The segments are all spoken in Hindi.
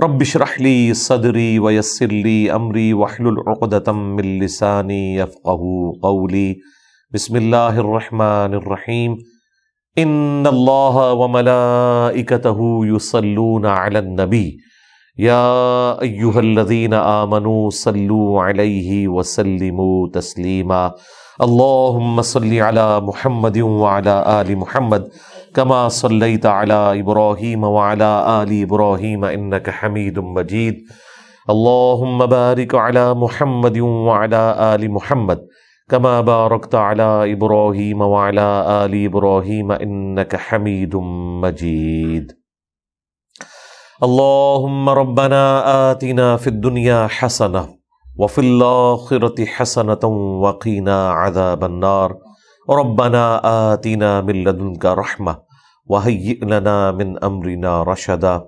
رب اشرح لي صدري ويسر لي امري واحلل عقدة من لساني يفقه قولي بسم الله الرحمن الرحيم ان الله وملائكته يصلون على النبي يا ايها الذين امنوا صلوا عليه وسلموا تسليما اللهم صل على محمد وعلى ال محمد كما صليت على ابراهيم وعلى ال ابراهيم انك حميد مجيد اللهم بارك على محمد وعلى ال محمد كما باركت على ابراهيم وعلى ال ابراهيم انك حميد مجيد اللهم ربنا اتنا في الدنيا حسنه وفي الاخره حسنه وقنا عذاب النار ربنا آتنا من لدنك رحمة وهيئ لنا من أمرنا رشدا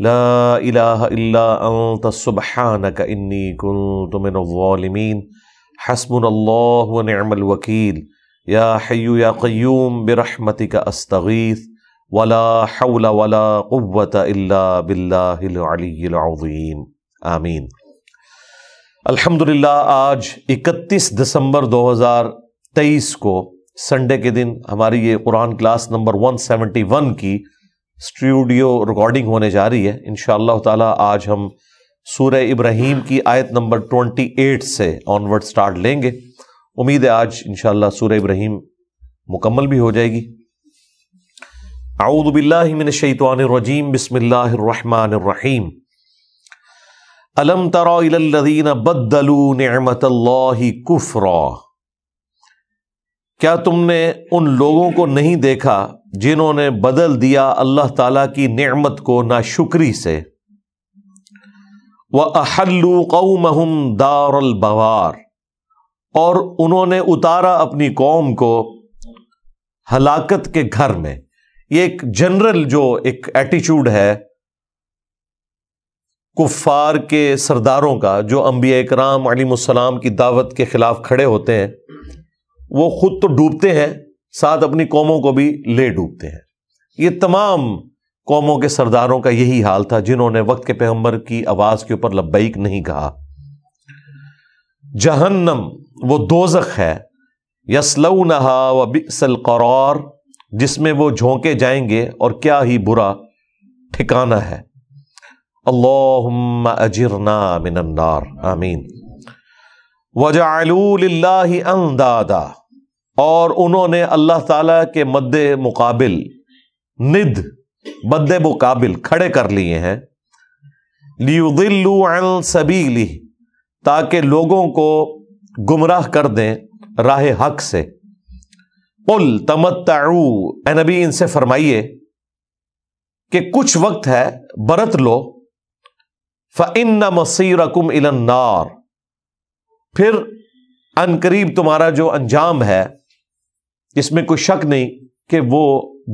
لا إله إلا أنت سبحانك إني كنت من الظالمين حسبنا الله ونعم الوكيل يا حي يا قيوم برحمتك أستغيث ولا حول ولا قوة إلا بالله العلي العظيم آمين الحمد لله آج 31 دسمبر तेईस को संडे के दिन हमारी ये कुरान क्लास नंबर 171 की स्टूडियो रिकॉर्डिंग होने जा रही है इन ताला आज हम सूर्य इब्राहिम की आयत नंबर 28 से ऑनवर्ड स्टार्ट लेंगे उम्मीद है आज इन सूर्य इब्राहिम मुकम्मल भी हो जाएगी आऊदबिल्लाशैतवानरजीम बिस्मिल्लाम अलम तरा बदलू नमत कुफ़रा क्या तुमने उन लोगों को नहीं देखा जिन्होंने बदल दिया अल्लाह ताला की नेमत को ना शुक्री से वह अहल्लू कौमहम दारबार और उन्होंने उतारा अपनी कौम को हलाकत के घर में ये एक जनरल जो एक एटीट्यूड है कुफ़ार के सरदारों का जो अम्बिया इकराम अलीसलाम की दावत के ख़िलाफ़ खड़े होते हैं वो खुद तो डूबते हैं साथ अपनी कौमों को भी ले डूबते हैं ये तमाम कौमों के सरदारों का यही हाल था जिन्होंने वक्त के पैगंबर की आवाज के ऊपर लब्बैक नहीं कहा जहन्नम वो दोजख है यसलऊ नहा व बिसल करार जिसमें वो झोंके जाएंगे और क्या ही बुरा ठिकाना है अल्लाह अजरना मिनन्नार आमीन वजालूल्ला अंदादा और उन्होंने अल्लाह ताला के मद्द मुकाबिल निद मद्द मुकाबिल खड़े कर लिए हैं लियुदिल्लू सबीली ताकि लोगों को गुमराह कर दें राह हक से पुल तमत्ताऊ नबी इनसे फरमाइए कि कुछ वक्त है बरत लो फ़िन मसीरकुम इलन्नार फिर अनकरीब तुम्हारा जो अंजाम है इसमें कोई शक नहीं कि वो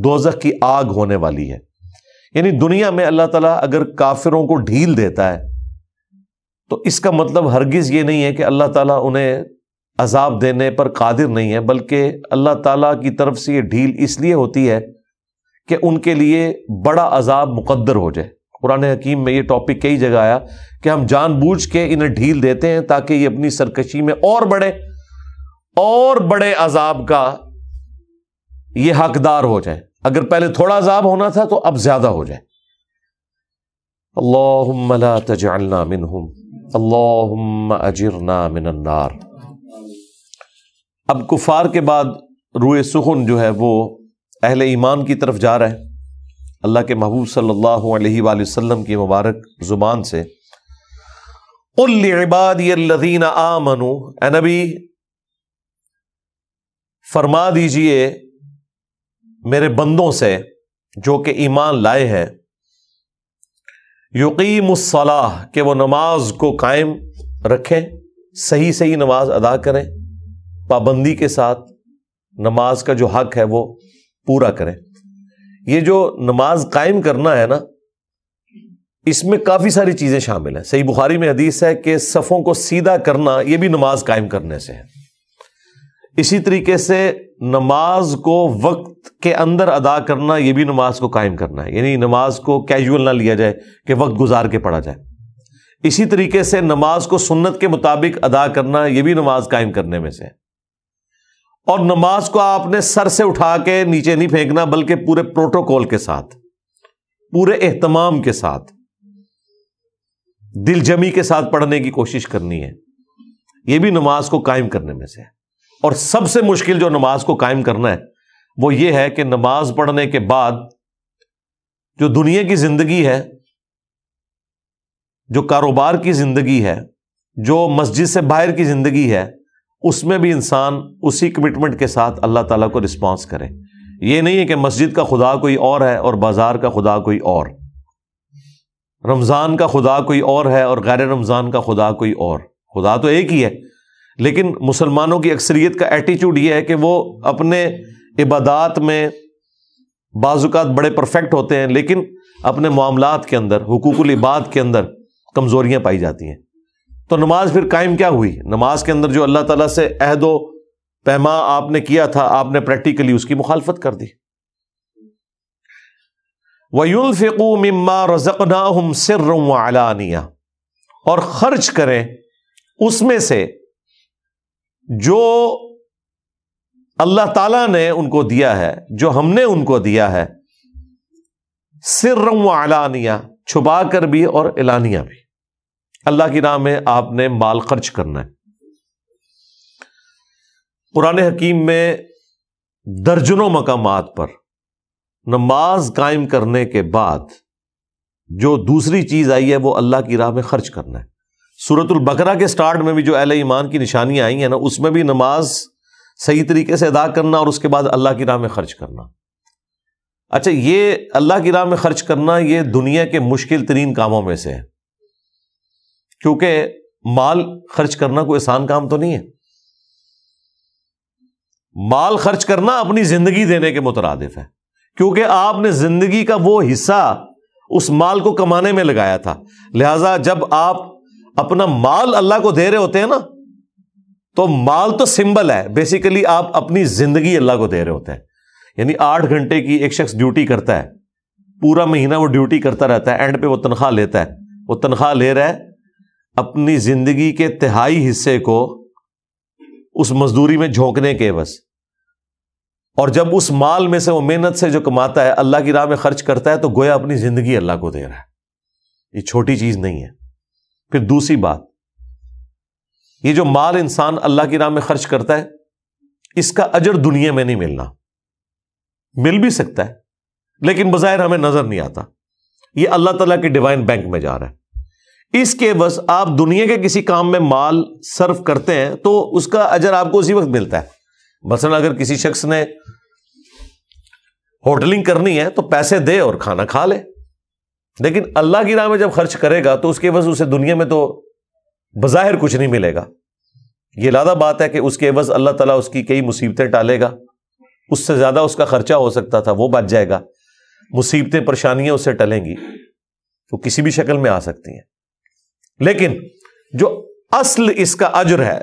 दोजक की आग होने वाली है यानी दुनिया में अल्लाह ताला अगर काफिरों को ढील देता है तो इसका मतलब हरगिज़ ये नहीं है कि अल्लाह ताला उन्हें अजाब देने पर कादिर नहीं है बल्कि अल्लाह ताला की तरफ से ये ढील इसलिए होती है कि उनके लिए बड़ा अजाब मुकद्दर हो जाए पुराने हकीम में ये टॉपिक कई जगह आया कि हम जानबूझ के इन्हें ढील देते हैं ताकि ये अपनी सरकशी में और बड़े और बड़े अजाब का ये हकदार हो जाए अगर पहले थोड़ा अजाब होना था तो अब ज्यादा हो जाए अल्लाह तजालना अब कुफार के बाद रूए सुखन जो है वो अहल ईमान की तरफ जा रहा है अल्लाह के महबूब सल्लल्लाहु अलैहि वसल्लम की मुबारक ज़ुबान से उबादीन आमनु नबी फरमा दीजिए मेरे बंदों से जो कि ईमान लाए हैं युकीमसलाह के वो नमाज को कायम रखें सही सही नमाज अदा करें पाबंदी के साथ नमाज का जो हक है वो पूरा करें ये जो नमाज कायम करना है ना इसमें काफ़ी सारी चीज़ें शामिल हैं सही बुखारी में हदीस है कि सफ़ों को सीधा करना ये भी नमाज कायम करने से है इसी तरीके से नमाज को वक्त के अंदर अदा करना यह भी नमाज को कायम करना है यानी नमाज को कैजुअल ना लिया जाए कि वक्त गुजार के पढ़ा जाए इसी तरीके से नमाज को सुन्नत के मुताबिक अदा करना यह भी नमाज कायम करने में से है और नमाज को आपने सर से उठा के नीचे नहीं फेंकना बल्कि पूरे प्रोटोकॉल के साथ पूरे एहतमाम के साथ दिलजमी के साथ पढ़ने की कोशिश करनी है यह भी नमाज को कायम करने में से है और सबसे मुश्किल जो नमाज को कायम करना है वो ये है कि नमाज पढ़ने के बाद जो दुनिया की जिंदगी है जो कारोबार की जिंदगी है जो मस्जिद से बाहर की जिंदगी है उसमें भी इंसान उसी कमिटमेंट के साथ अल्लाह ताला को रिस्पॉन्स करे ये नहीं है कि मस्जिद का खुदा कोई और है और बाजार का खुदा कोई और रमज़ान का खुदा कोई और है और गैर रमज़ान का खुदा कोई और खुदा तो एक ही है लेकिन मुसलमानों की अक्सरियत का एटीट्यूड यह है कि वो अपने इबादात में बाजुकात बड़े परफेक्ट होते हैं लेकिन अपने मामला के अंदर हुकूकुल इबाद के अंदर कमजोरियां पाई जाती हैं तो नमाज फिर कायम क्या हुई नमाज के अंदर जो अल्लाह तला से अहदो पैमा आपने किया था आपने प्रैक्टिकली उसकी मुखालफत कर दी वयुल फ़िकू रजकना हम सिर आलानिया और ख़र्च करें उसमें से जो अल्लाह ताला ने उनको दिया है जो हमने उनको दिया है सिर अलानिया छुपा कर भी और एलानिया भी अल्लाह की राह में आपने माल खर्च करना है पुराने हकीम में दर्जनों मकाम पर नमाज कायम करने के बाद जो दूसरी चीज आई है वो अल्लाह की राह में खर्च करना है सूरत बकरा के स्टार्ट में भी जो अल ईमान की निशानियाँ आई हैं ना उसमें भी नमाज सही तरीके से अदा करना और उसके बाद अल्लाह की राह में खर्च करना अच्छा ये अल्लाह की राह में खर्च करना ये दुनिया के मुश्किल तरीन कामों में से है क्योंकि माल खर्च करना कोई आसान काम तो नहीं है माल खर्च करना अपनी जिंदगी देने के मुतरद है क्योंकि आपने जिंदगी का वो हिस्सा उस माल को कमाने में लगाया था लिहाजा जब आप अपना माल अल्लाह को दे रहे होते हैं ना तो माल तो सिंबल है बेसिकली आप अपनी जिंदगी अल्लाह को दे रहे होते हैं यानी आठ घंटे की एक शख्स ड्यूटी करता है पूरा महीना वो ड्यूटी करता रहता है एंड पे वो तनख्वाह लेता है वो तनख्वाह ले रहा है अपनी जिंदगी के तिहाई हिस्से को उस मजदूरी में झोंकने के बस और जब उस माल में से वो मेहनत से जो कमाता है अल्लाह की राह में खर्च करता है तो गोया अपनी जिंदगी अल्लाह को दे रहा है ये छोटी चीज नहीं है फिर दूसरी बात ये जो माल इंसान अल्लाह की राह में खर्च करता है इसका अजर दुनिया में नहीं मिलना मिल भी सकता है लेकिन बाहर हमें नजर नहीं आता ये अल्लाह तला के डिवाइन बैंक में जा रहा है इसके बस आप दुनिया के किसी काम में माल सर्व करते हैं तो उसका अजर आपको उसी वक्त मिलता है मसलन अगर किसी शख्स ने होटलिंग करनी है तो पैसे दे और खाना खा ले लेकिन अल्लाह की राह में जब खर्च करेगा तो उसके बस उसे दुनिया में तो बज़ाहिर कुछ नहीं मिलेगा ये लादा बात है कि उसके एवज अल्लाह तला उसकी कई मुसीबतें टालेगा उससे ज़्यादा उसका खर्चा हो सकता था वो बच जाएगा मुसीबतें परेशानियां उससे टलेंगी वो तो किसी भी शक्ल में आ सकती हैं लेकिन जो असल इसका अजर है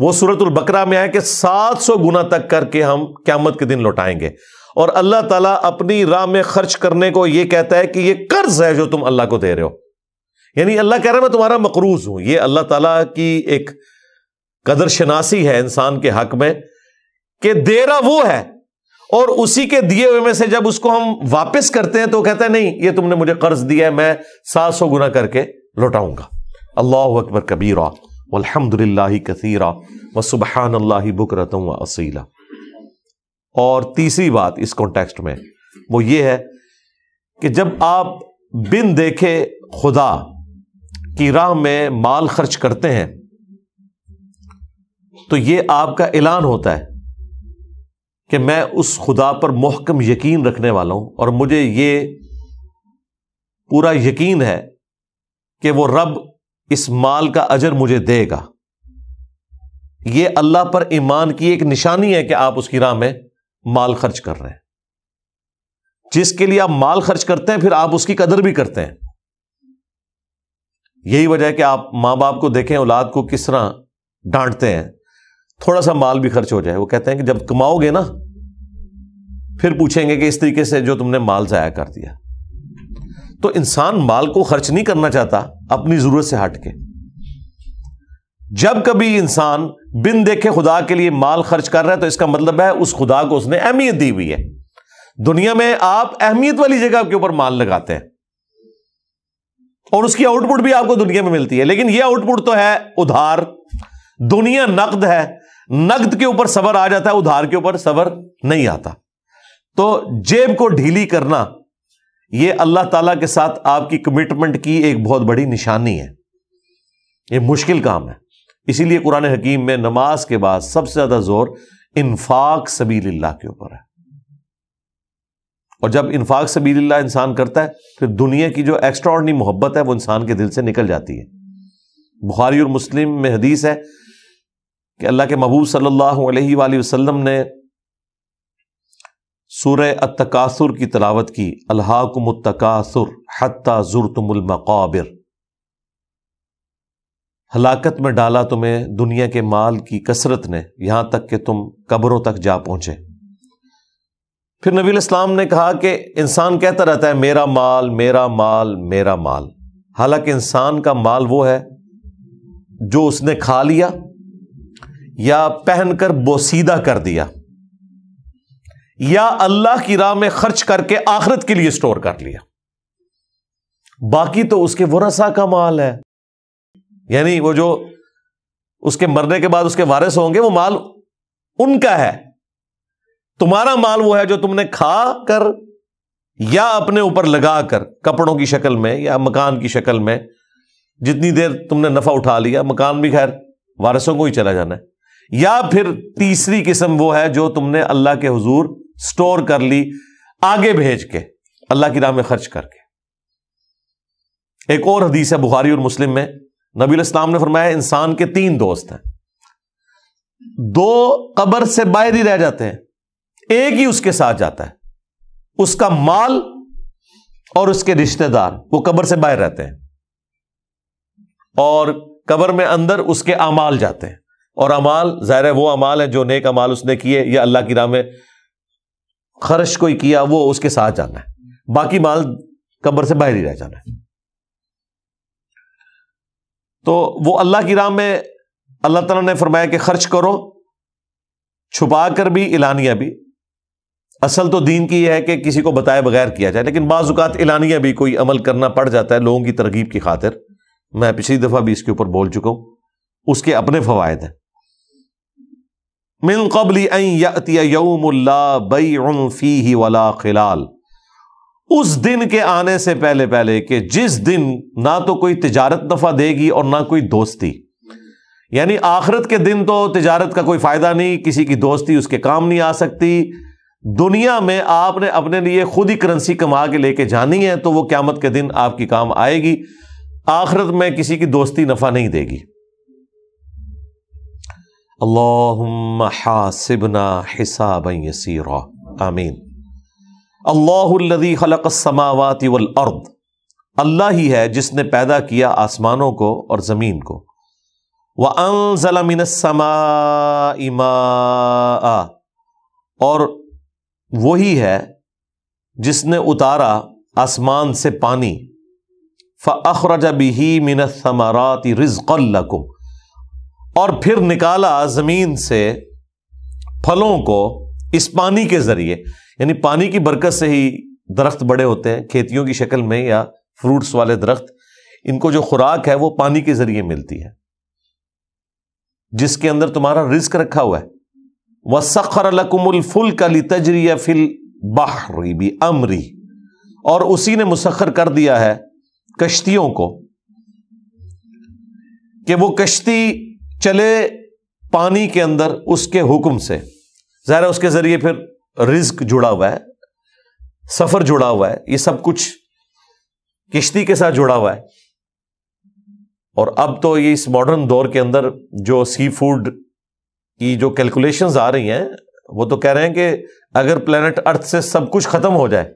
वो सूरत बकरा में आए कि 700 गुना तक करके हम क्यामत के दिन लौटाएंगे और अल्लाह ताला अपनी राह में खर्च करने को यह कहता है कि यह कर्ज है जो तुम अल्लाह को दे रहे हो यानी अल्लाह कह रहा है मैं तुम्हारा मकरूज हूं ये अल्लाह ताला की एक कदर शनासी है इंसान के हक में कि दे रहा वो है और उसी के दिए हुए में से जब उसको हम वापस करते हैं तो कहते हैं नहीं ये तुमने मुझे कर्ज दिया है मैं सात सौ गुना करके लौटाऊंगा अल्लाह अकबर कबीरा अलहमदिल्ला कसीरा व सुबहान अल्लाह बुकरतम व असीला और तीसरी बात इस कॉन्टेक्स्ट में वो ये है कि जब आप बिन देखे खुदा की राह में माल खर्च करते हैं तो ये आपका ऐलान होता है कि मैं उस खुदा पर मोहकम यकीन रखने वाला हूं और मुझे ये पूरा यकीन है कि वो रब इस माल का अजर मुझे देगा ये अल्लाह पर ईमान की एक निशानी है कि आप उसकी राह में माल खर्च कर रहे हैं जिसके लिए आप माल खर्च करते हैं फिर आप उसकी कदर भी करते हैं यही वजह है कि आप मां बाप को देखें औलाद को किस तरह डांटते हैं थोड़ा सा माल भी खर्च हो जाए वो कहते हैं कि जब कमाओगे ना फिर पूछेंगे कि इस तरीके से जो तुमने माल ज़ाया कर दिया तो इंसान माल को खर्च नहीं करना चाहता अपनी ज़रूरत से हट के जब कभी इंसान बिन देखे खुदा के लिए माल खर्च कर रहा है तो इसका मतलब है उस खुदा को उसने अहमियत दी हुई है दुनिया में आप अहमियत वाली जगह के ऊपर माल लगाते हैं और उसकी आउटपुट भी आपको दुनिया में मिलती है लेकिन यह आउटपुट तो है उधार दुनिया नकद है नकद के ऊपर सबर आ जाता है उधार के ऊपर सबर नहीं आता तो जेब को ढीली करना यह अल्लाह ताला के साथ आपकी कमिटमेंट की एक बहुत बड़ी निशानी है यह मुश्किल काम है इसीलिए कुरान हकीम में नमाज के बाद सबसे ज्यादा जोर इन्फाक सबील के ऊपर है और जब इन्फाक सबील इंसान करता है फिर दुनिया की जो एक्स्ट्रॉर्डनरी मोहब्बत है वो इंसान के दिल से निकल जाती है बुखारी और मुस्लिम में हदीस है कि अल्लाह के महबूब सल्लल्लाहु अलैहि वसल्लम ने सूर्य अतकासुर की तलावत की अल्हाकुम हत्ता जुरतुमल मकाबिर हलाकत में डाला तुम्हें दुनिया के माल की कसरत ने यहां तक कि तुम कब्रों तक जा पहुंचे फिर नबी इस्लाम ने कहा कि इंसान कहता रहता है मेरा माल मेरा माल मेरा माल हालांकि इंसान का माल वो है जो उसने खा लिया या पहनकर बोसीदा कर दिया या अल्लाह की राह में खर्च करके आखरत के लिए स्टोर कर लिया बाकी तो उसके वरसा का माल है यानी वो जो उसके मरने के बाद उसके वारिस होंगे वो माल उनका है तुम्हारा माल वो है जो तुमने खा कर या अपने ऊपर लगा कर कपड़ों की शक्ल में या मकान की शक्ल में जितनी देर तुमने नफा उठा लिया मकान भी खैर वारिसों को ही चला जाना है या फिर तीसरी किस्म वो है जो तुमने अल्लाह के हुजूर स्टोर कर ली आगे भेज के अल्लाह की राह में खर्च करके एक और हदीस है बुखारी और मुस्लिम में नबी इस्लाम ने फरमाया इंसान के तीन दोस्त हैं दो कबर से बाहर ही रह जाते हैं एक ही उसके साथ जाता है उसका माल और उसके रिश्तेदार वो कबर से बाहर रहते हैं और कबर में अंदर उसके अमाल जाते हैं और अमाल ज़ाहिर है वो अमाल है जो नेक अमाल उसने किए या अल्लाह की राह में खर्च कोई किया वो उसके साथ जाना है बाकी माल कबर से बाहर ही रह जाना है तो वो अल्लाह की राम में अल्लाह तला ने फरमाया कि खर्च करो छुपा कर भी एलानिया भी असल तो दीन की यह है कि किसी को बताए बगैर किया जाए लेकिन बाज़ात एलानिया भी कोई अमल करना पड़ जाता है लोगों की तरगीब की खातिर मैं पिछली दफ़ा भी इसके ऊपर बोल चुका हूं उसके अपने फवायद हैं मिन कबली यऊमुल्ला बई फी ही वाला खिलाल उस दिन के आने से पहले पहले कि जिस दिन ना तो कोई तिजारत नफा देगी और ना कोई दोस्ती यानी आखिरत के दिन तो तिजारत का कोई फायदा नहीं किसी की दोस्ती उसके काम नहीं आ सकती दुनिया में आपने अपने लिए खुद ही करेंसी कमा के लेके जानी है तो वो क्यामत के दिन आपकी काम आएगी आखिरत में किसी की दोस्ती नफा नहीं देगी अल्लाह हासिबना हिसाब यसीरा आमीन अल्लाहदी खलक समावत वल अर्द अल्लाह ही है जिसने पैदा किया आसमानों को और ज़मीन को वह अनजलमिन समा और वही है जिसने उतारा आसमान से पानी फ फ़रज बिही मिन समरात रिजकुम और फिर निकाला ज़मीन से फलों को इस पानी के ज़रिए यानी पानी की बरकत से ही दरख्त बड़े होते हैं खेतियों की शक्ल में या फ्रूट्स वाले दरख्त इनको जो खुराक है वो पानी के जरिए मिलती है जिसके अंदर तुम्हारा रिस्क रखा हुआ है वह सखर फुल लकुमुलफुल तजरी या फिल बाहरी भी अमरी और उसी ने मुसखर कर दिया है कश्तियों को कि वो कश्ती चले पानी के अंदर उसके हुक्म से जहरा उसके ज़रिए फिर रिज्क जुड़ा हुआ है सफर जुड़ा हुआ है ये सब कुछ किश्ती के साथ जुड़ा हुआ है और अब तो ये इस मॉडर्न दौर के अंदर जो सी फूड की जो कैलकुलेशन आ रही हैं वो तो कह रहे हैं कि अगर प्लेनेट अर्थ से सब कुछ खत्म हो जाए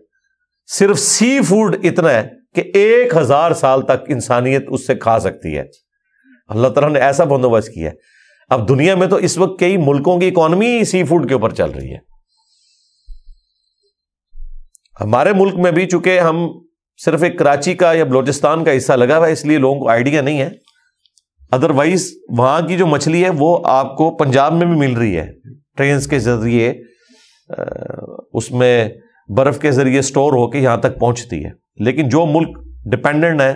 सिर्फ सी फूड इतना है कि एक हजार साल तक इंसानियत उससे खा सकती है अल्लाह तला ने ऐसा बंदोबस्त किया है अब दुनिया में तो इस वक्त कई मुल्कों की इकोनमी सी फूड के ऊपर चल रही है हमारे मुल्क में भी चूंकि हम सिर्फ एक कराची का या बलोचिस्तान का हिस्सा लगा हुआ है इसलिए लोगों को आइडिया नहीं है अदरवाइज वहाँ की जो मछली है वो आपको पंजाब में भी मिल रही है ट्रेन के ज़रिए उसमें बर्फ़ के ज़रिए स्टोर होकर यहाँ तक पहुँचती है लेकिन जो मुल्क डिपेंडेंट है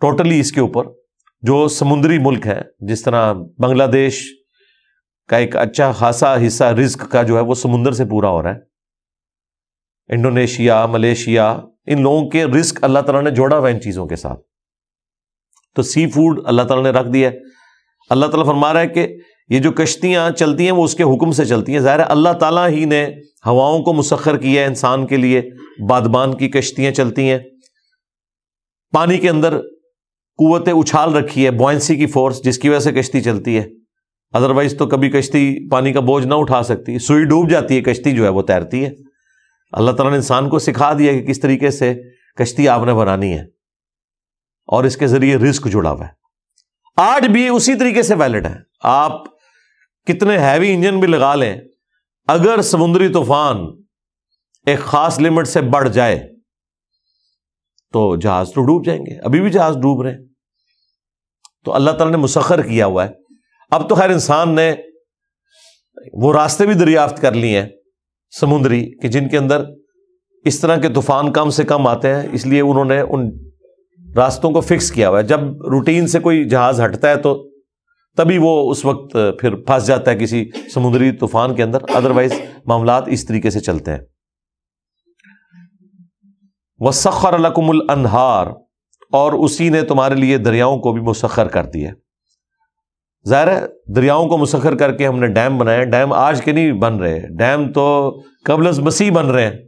टोटली इसके ऊपर जो समुद्री मुल्क हैं जिस तरह बांग्लादेश का एक अच्छा खासा हिस्सा रिस्क का जो है वो समुंदर से पूरा हो रहा है इंडोनेशिया मलेशिया इन लोगों के रिस्क अल्लाह तला ने जोड़ा हुआ इन चीज़ों के साथ तो सी फूड अल्लाह तला ने रख दिया है अल्लाह ताला फरमा रहा है कि ये जो कश्तियां चलती हैं वो उसके हुक्म से चलती हैं ज़ाहिर अल्लाह तला ही ने हवाओं को मुसखर किया है इंसान के लिए बादबान की कश्तियां चलती हैं पानी के अंदर कुत उछाल रखी है बॉयसी की फोर्स जिसकी वजह से कश्ती चलती है अदरवाइज़ तो कभी कश्ती पानी का बोझ ना उठा सकती सुई डूब जाती है कश्ती जो है वो तैरती है अल्लाह तला ने इंसान को सिखा दिया कि किस तरीके से कश्ती आपने बनानी है और इसके जरिए रिस्क जुड़ा हुआ है आज भी उसी तरीके से वैलिड है आप कितने हैवी इंजन भी लगा लें अगर समुद्री तूफान एक खास लिमिट से बढ़ जाए तो जहाज तो डूब जाएंगे अभी भी जहाज डूब रहे हैं तो अल्लाह तला ने मुसखर किया हुआ है अब तो खैर इंसान ने वो रास्ते भी दरियाफ्त कर लिए हैं समुद्री कि जिनके अंदर इस तरह के तूफान कम से कम आते हैं इसलिए उन्होंने उन रास्तों को फिक्स किया हुआ है जब रूटीन से कोई जहाज हटता है तो तभी वो उस वक्त फिर फंस जाता है किसी समुद्री तूफान के अंदर अदरवाइज मामला इस तरीके से चलते हैं वह सखर अलकुमल अनहार और उसी ने तुम्हारे लिए दरियाओं को भी मुसखर कर दिया ज़ाहिर है दरियाओं को मुसखर करके हमने डैम बनाया डैम आज के नहीं बन रहे डैम तो कबल मसीह बन रहे हैं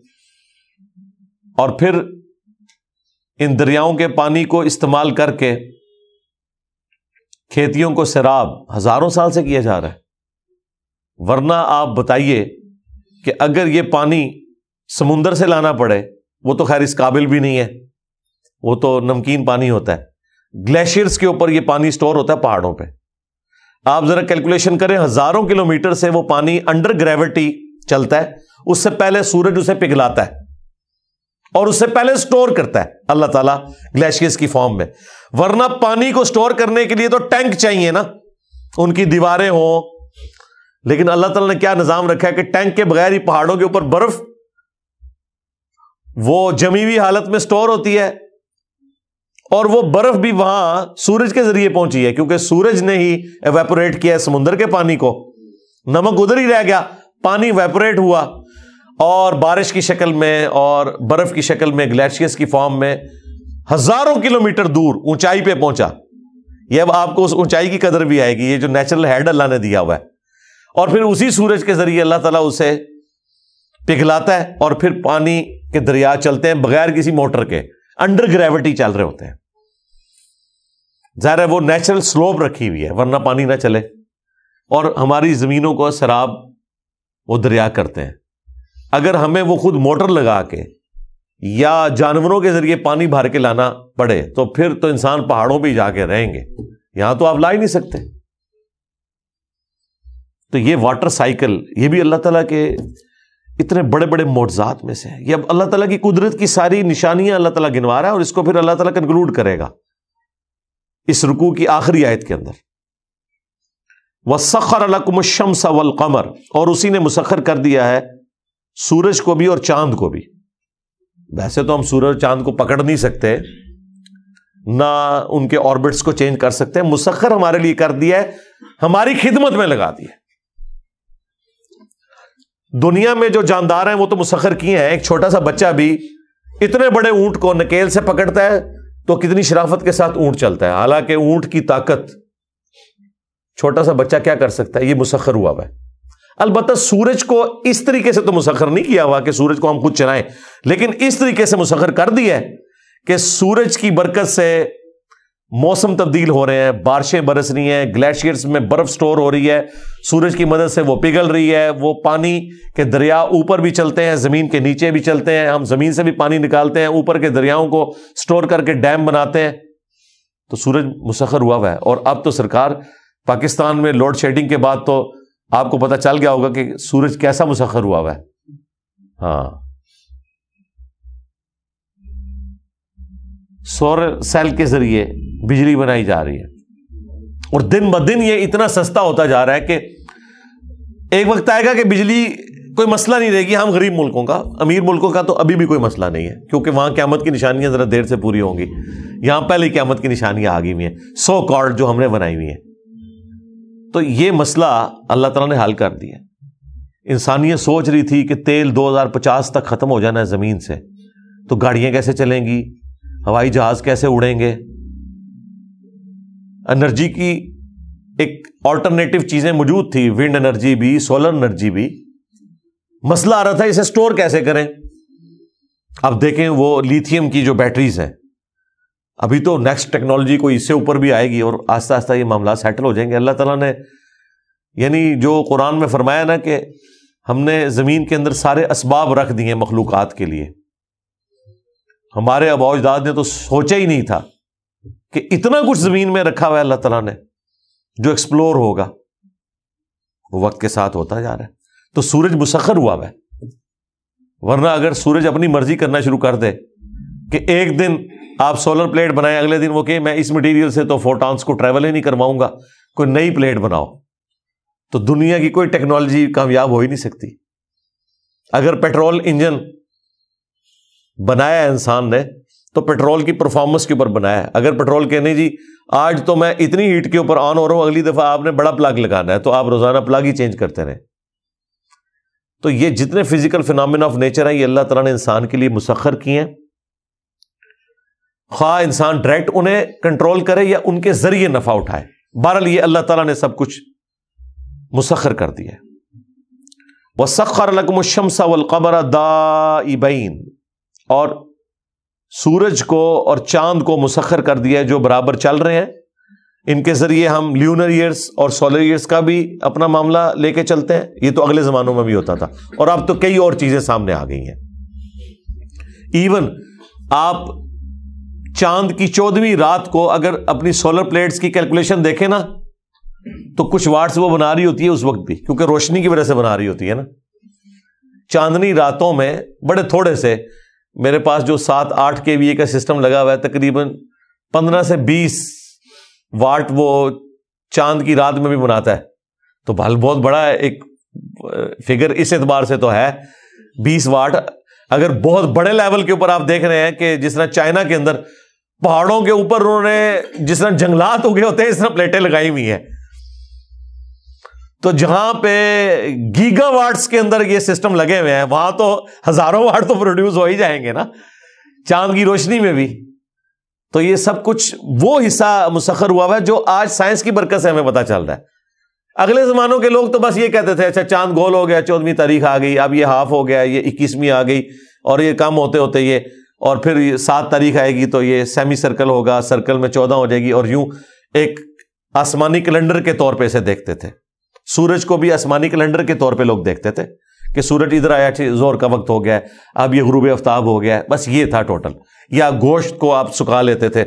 और फिर इन दरियाओं के पानी को इस्तेमाल करके खेतियों को शराब हजारों साल से किया जा रहा है वरना आप बताइए कि अगर ये पानी समुंदर से लाना पड़े वो तो खैर इस काबिल भी नहीं है वो तो नमकीन पानी होता है ग्लेशियर्स के ऊपर ये पानी स्टोर होता है पहाड़ों पर आप जरा कैलकुलेशन करें हजारों किलोमीटर से वो पानी अंडर ग्रेविटी चलता है उससे पहले सूरज उसे पिघलाता है और उससे पहले स्टोर करता है अल्लाह ताला ग्लेशियर्स की फॉर्म में वरना पानी को स्टोर करने के लिए तो टैंक चाहिए ना उनकी दीवारें हों लेकिन अल्लाह ताला ने क्या निजाम रखा है कि टैंक के बगैर ही पहाड़ों के ऊपर बर्फ वो जमी हुई हालत में स्टोर होती है और वो बर्फ भी वहां सूरज के जरिए पहुंची है क्योंकि सूरज ने ही एवेपोरेट किया है समुद्र के पानी को नमक उधर ही रह गया पानी वेपोरेट हुआ और बारिश की शक्ल में और बर्फ की शक्ल में ग्लेशियर्स की फॉर्म में हजारों किलोमीटर दूर ऊंचाई पे पहुंचा यह अब आपको उस ऊंचाई की कदर भी आएगी ये जो नेचुरल हेड अल्लाह ने दिया हुआ है और फिर उसी सूरज के जरिए अल्लाह ताला उसे पिघलाता है और फिर पानी के दरिया चलते हैं बगैर किसी मोटर के अंडर ग्रेविटी चल रहे होते हैं ज़ाहिर वो नेचुरल स्लोप रखी हुई है वरना पानी ना चले और हमारी ज़मीनों को शराब वो दरिया करते हैं अगर हमें वो खुद मोटर लगा के या जानवरों के ज़रिए पानी भर के लाना पड़े तो फिर तो इंसान पहाड़ों पर जाके रहेंगे यहां तो आप ला ही नहीं सकते तो ये वाटर साइकिल ये भी अल्लाह तला के इतने बड़े बड़े मोजात में से हैं ये अब अल्लाह ताला की कुदरत की सारी निशानियां अल्लाह ताला गिनवा रहा है और इसको फिर अल्लाह ताला कंक्लूड करेगा इस रुकू की आखिरी आयत के अंदर सखर अलकुमशम सवल कमर और उसी ने मुसखर कर दिया है सूरज को भी और चांद को भी वैसे तो हम सूरज और चांद को पकड़ नहीं सकते ना उनके ऑर्बिट्स को चेंज कर सकते हैं मुसखर हमारे लिए कर दिया है हमारी खिदमत में लगा दिया दुनिया में जो जानदार हैं वो तो मुसखर किए हैं एक छोटा सा बच्चा भी इतने बड़े ऊंट को नकेल से पकड़ता है तो कितनी शराफत के साथ ऊंट चलता है हालांकि ऊंट की ताकत छोटा सा बच्चा क्या कर सकता है ये मुसखर हुआ हुआ है अलबत् सूरज को इस तरीके से तो मुसखर नहीं किया हुआ कि सूरज को हम खुद चलाएं लेकिन इस तरीके से मुसखर कर दिया है कि सूरज की बरकत से मौसम तब्दील हो रहे हैं बारिशें बरस रही हैं ग्लेशियर्स में बर्फ स्टोर हो रही है सूरज की मदद से वो पिघल रही है वो पानी के दरिया ऊपर भी चलते हैं ज़मीन के नीचे भी चलते हैं हम ज़मीन से भी पानी निकालते हैं ऊपर के दरियाओं को स्टोर करके डैम बनाते हैं तो सूरज मुसखर हुआ हुआ है और अब तो सरकार पाकिस्तान में लोड शेडिंग के बाद तो आपको पता चल गया होगा कि सूरज कैसा मुसखर हुआ हुआ है हाँ सौर सेल के जरिए बिजली बनाई जा रही है और दिन ब दिन ये इतना सस्ता होता जा रहा है कि एक वक्त आएगा कि बिजली कोई मसला नहीं रहेगी हम गरीब मुल्कों का अमीर मुल्कों का तो अभी भी कोई मसला नहीं है क्योंकि वहाँ क्यामत की निशानियाँ ज़रा देर से पूरी होंगी यहाँ पहले क्यामत की निशानियाँ आ गई हुई हैं सौ कॉर्ड जो हमने बनाई हुई हैं तो ये मसला अल्लाह तला ने हल कर दिया इंसानियत सोच रही थी कि तेल दो हज़ार पचास तक ख़त्म हो जाना है ज़मीन से तो गाड़ियाँ कैसे चलेंगी हवाई जहाज़ कैसे उड़ेंगे एनर्जी की एक ऑल्टरनेटिव चीजें मौजूद थी विंड एनर्जी भी सोलर एनर्जी भी मसला आ रहा था इसे स्टोर कैसे करें अब देखें वो लिथियम की जो बैटरीज हैं अभी तो नेक्स्ट टेक्नोलॉजी कोई इससे ऊपर भी आएगी और आस्ता आस्ता ये मामला सेटल हो जाएंगे अल्लाह तला ने यानी जो कुरान में फरमाया ना कि हमने ज़मीन के अंदर सारे इसबाब रख दिए मखलूक के लिए हमारे अब अबौजदाद ने तो सोचा ही नहीं था कि इतना कुछ जमीन में रखा हुआ है अल्लाह तला ने जो एक्सप्लोर होगा वो वक्त के साथ होता जा रहा है तो सूरज मुसखर हुआ है वरना अगर सूरज अपनी मर्जी करना शुरू कर दे कि एक दिन आप सोलर प्लेट बनाए अगले दिन वो कहे मैं इस मटेरियल से तो फोटॉन्स को ट्रेवल ही नहीं करवाऊंगा कोई नई प्लेट बनाओ तो दुनिया की कोई टेक्नोलॉजी कामयाब हो ही नहीं सकती अगर पेट्रोल इंजन बनाया इंसान ने तो पेट्रोल की परफॉर्मेंस के ऊपर बनाया है अगर पेट्रोल कहने जी आज तो मैं इतनी हीट के ऊपर ऑन हो रहा हूं अगली दफा आपने बड़ा प्लग लगाना है तो आप रोजाना प्लग ही चेंज करते रहे तो ये जितने फिजिकल फिनमिन ऑफ नेचर है ये अल्लाह तला ने इंसान के लिए मुसखर किए हैं खा इंसान डायरेक्ट उन्हें कंट्रोल करे या उनके जरिए नफा उठाए बहरल ये अल्लाह तला ने सब कुछ मुसखर कर दिया वसखर लकम शमसा वलकमर और सूरज को और चांद को मुसखर कर दिया है जो बराबर चल रहे हैं इनके ज़रिए हम ल्यूनर ईयर्स और सोलर ईयर्स का भी अपना मामला लेके चलते हैं ये तो अगले ज़मानों में भी होता था और अब तो कई और चीज़ें सामने आ गई हैं इवन आप चांद की चौदहवीं रात को अगर अपनी सोलर प्लेट्स की कैलकुलेशन देखें ना तो कुछ वार्ड्स वो बना रही होती है उस वक्त भी क्योंकि रोशनी की वजह से बना रही होती है ना चांदनी रातों में बड़े थोड़े से मेरे पास जो सात आठ के वी का सिस्टम लगा हुआ है तकरीबन पंद्रह से बीस वाट वो चांद की रात में भी बनाता है तो भल बहुत बड़ा एक फिगर इस एतबार से तो है बीस वाट अगर बहुत बड़े लेवल के ऊपर आप देख रहे हैं कि जिस तरह चाइना के अंदर पहाड़ों के ऊपर उन्होंने जिस तरह जंगलात उगे होते हैं इस तरह प्लेटें लगाई हुई हैं तो जहां पे गीगा वार्ड्स के अंदर ये सिस्टम लगे हुए हैं वहां तो हजारों वार्ड तो प्रोड्यूस हो ही जाएंगे ना चांद की रोशनी में भी तो ये सब कुछ वो हिस्सा मुसखर हुआ हुआ है जो आज साइंस की बरकत से हमें पता चल रहा है अगले जमानों के लोग तो बस ये कहते थे अच्छा चांद गोल हो गया चौदहवीं तारीख आ गई अब ये हाफ हो गया ये इक्कीसवीं आ गई और ये कम होते होते ये और फिर सात तारीख आएगी तो ये सेमी सर्कल होगा सर्कल में चौदह हो जाएगी और यूं एक आसमानी कैलेंडर के तौर पर इसे देखते थे सूरज को भी आसमानी कैलेंडर के तौर पे लोग देखते थे कि सूरज इधर आया जोर का वक्त हो गया अब ये गुरूब आफ्ताब हो गया बस ये था टोटल या गोश्त को आप सुखा लेते थे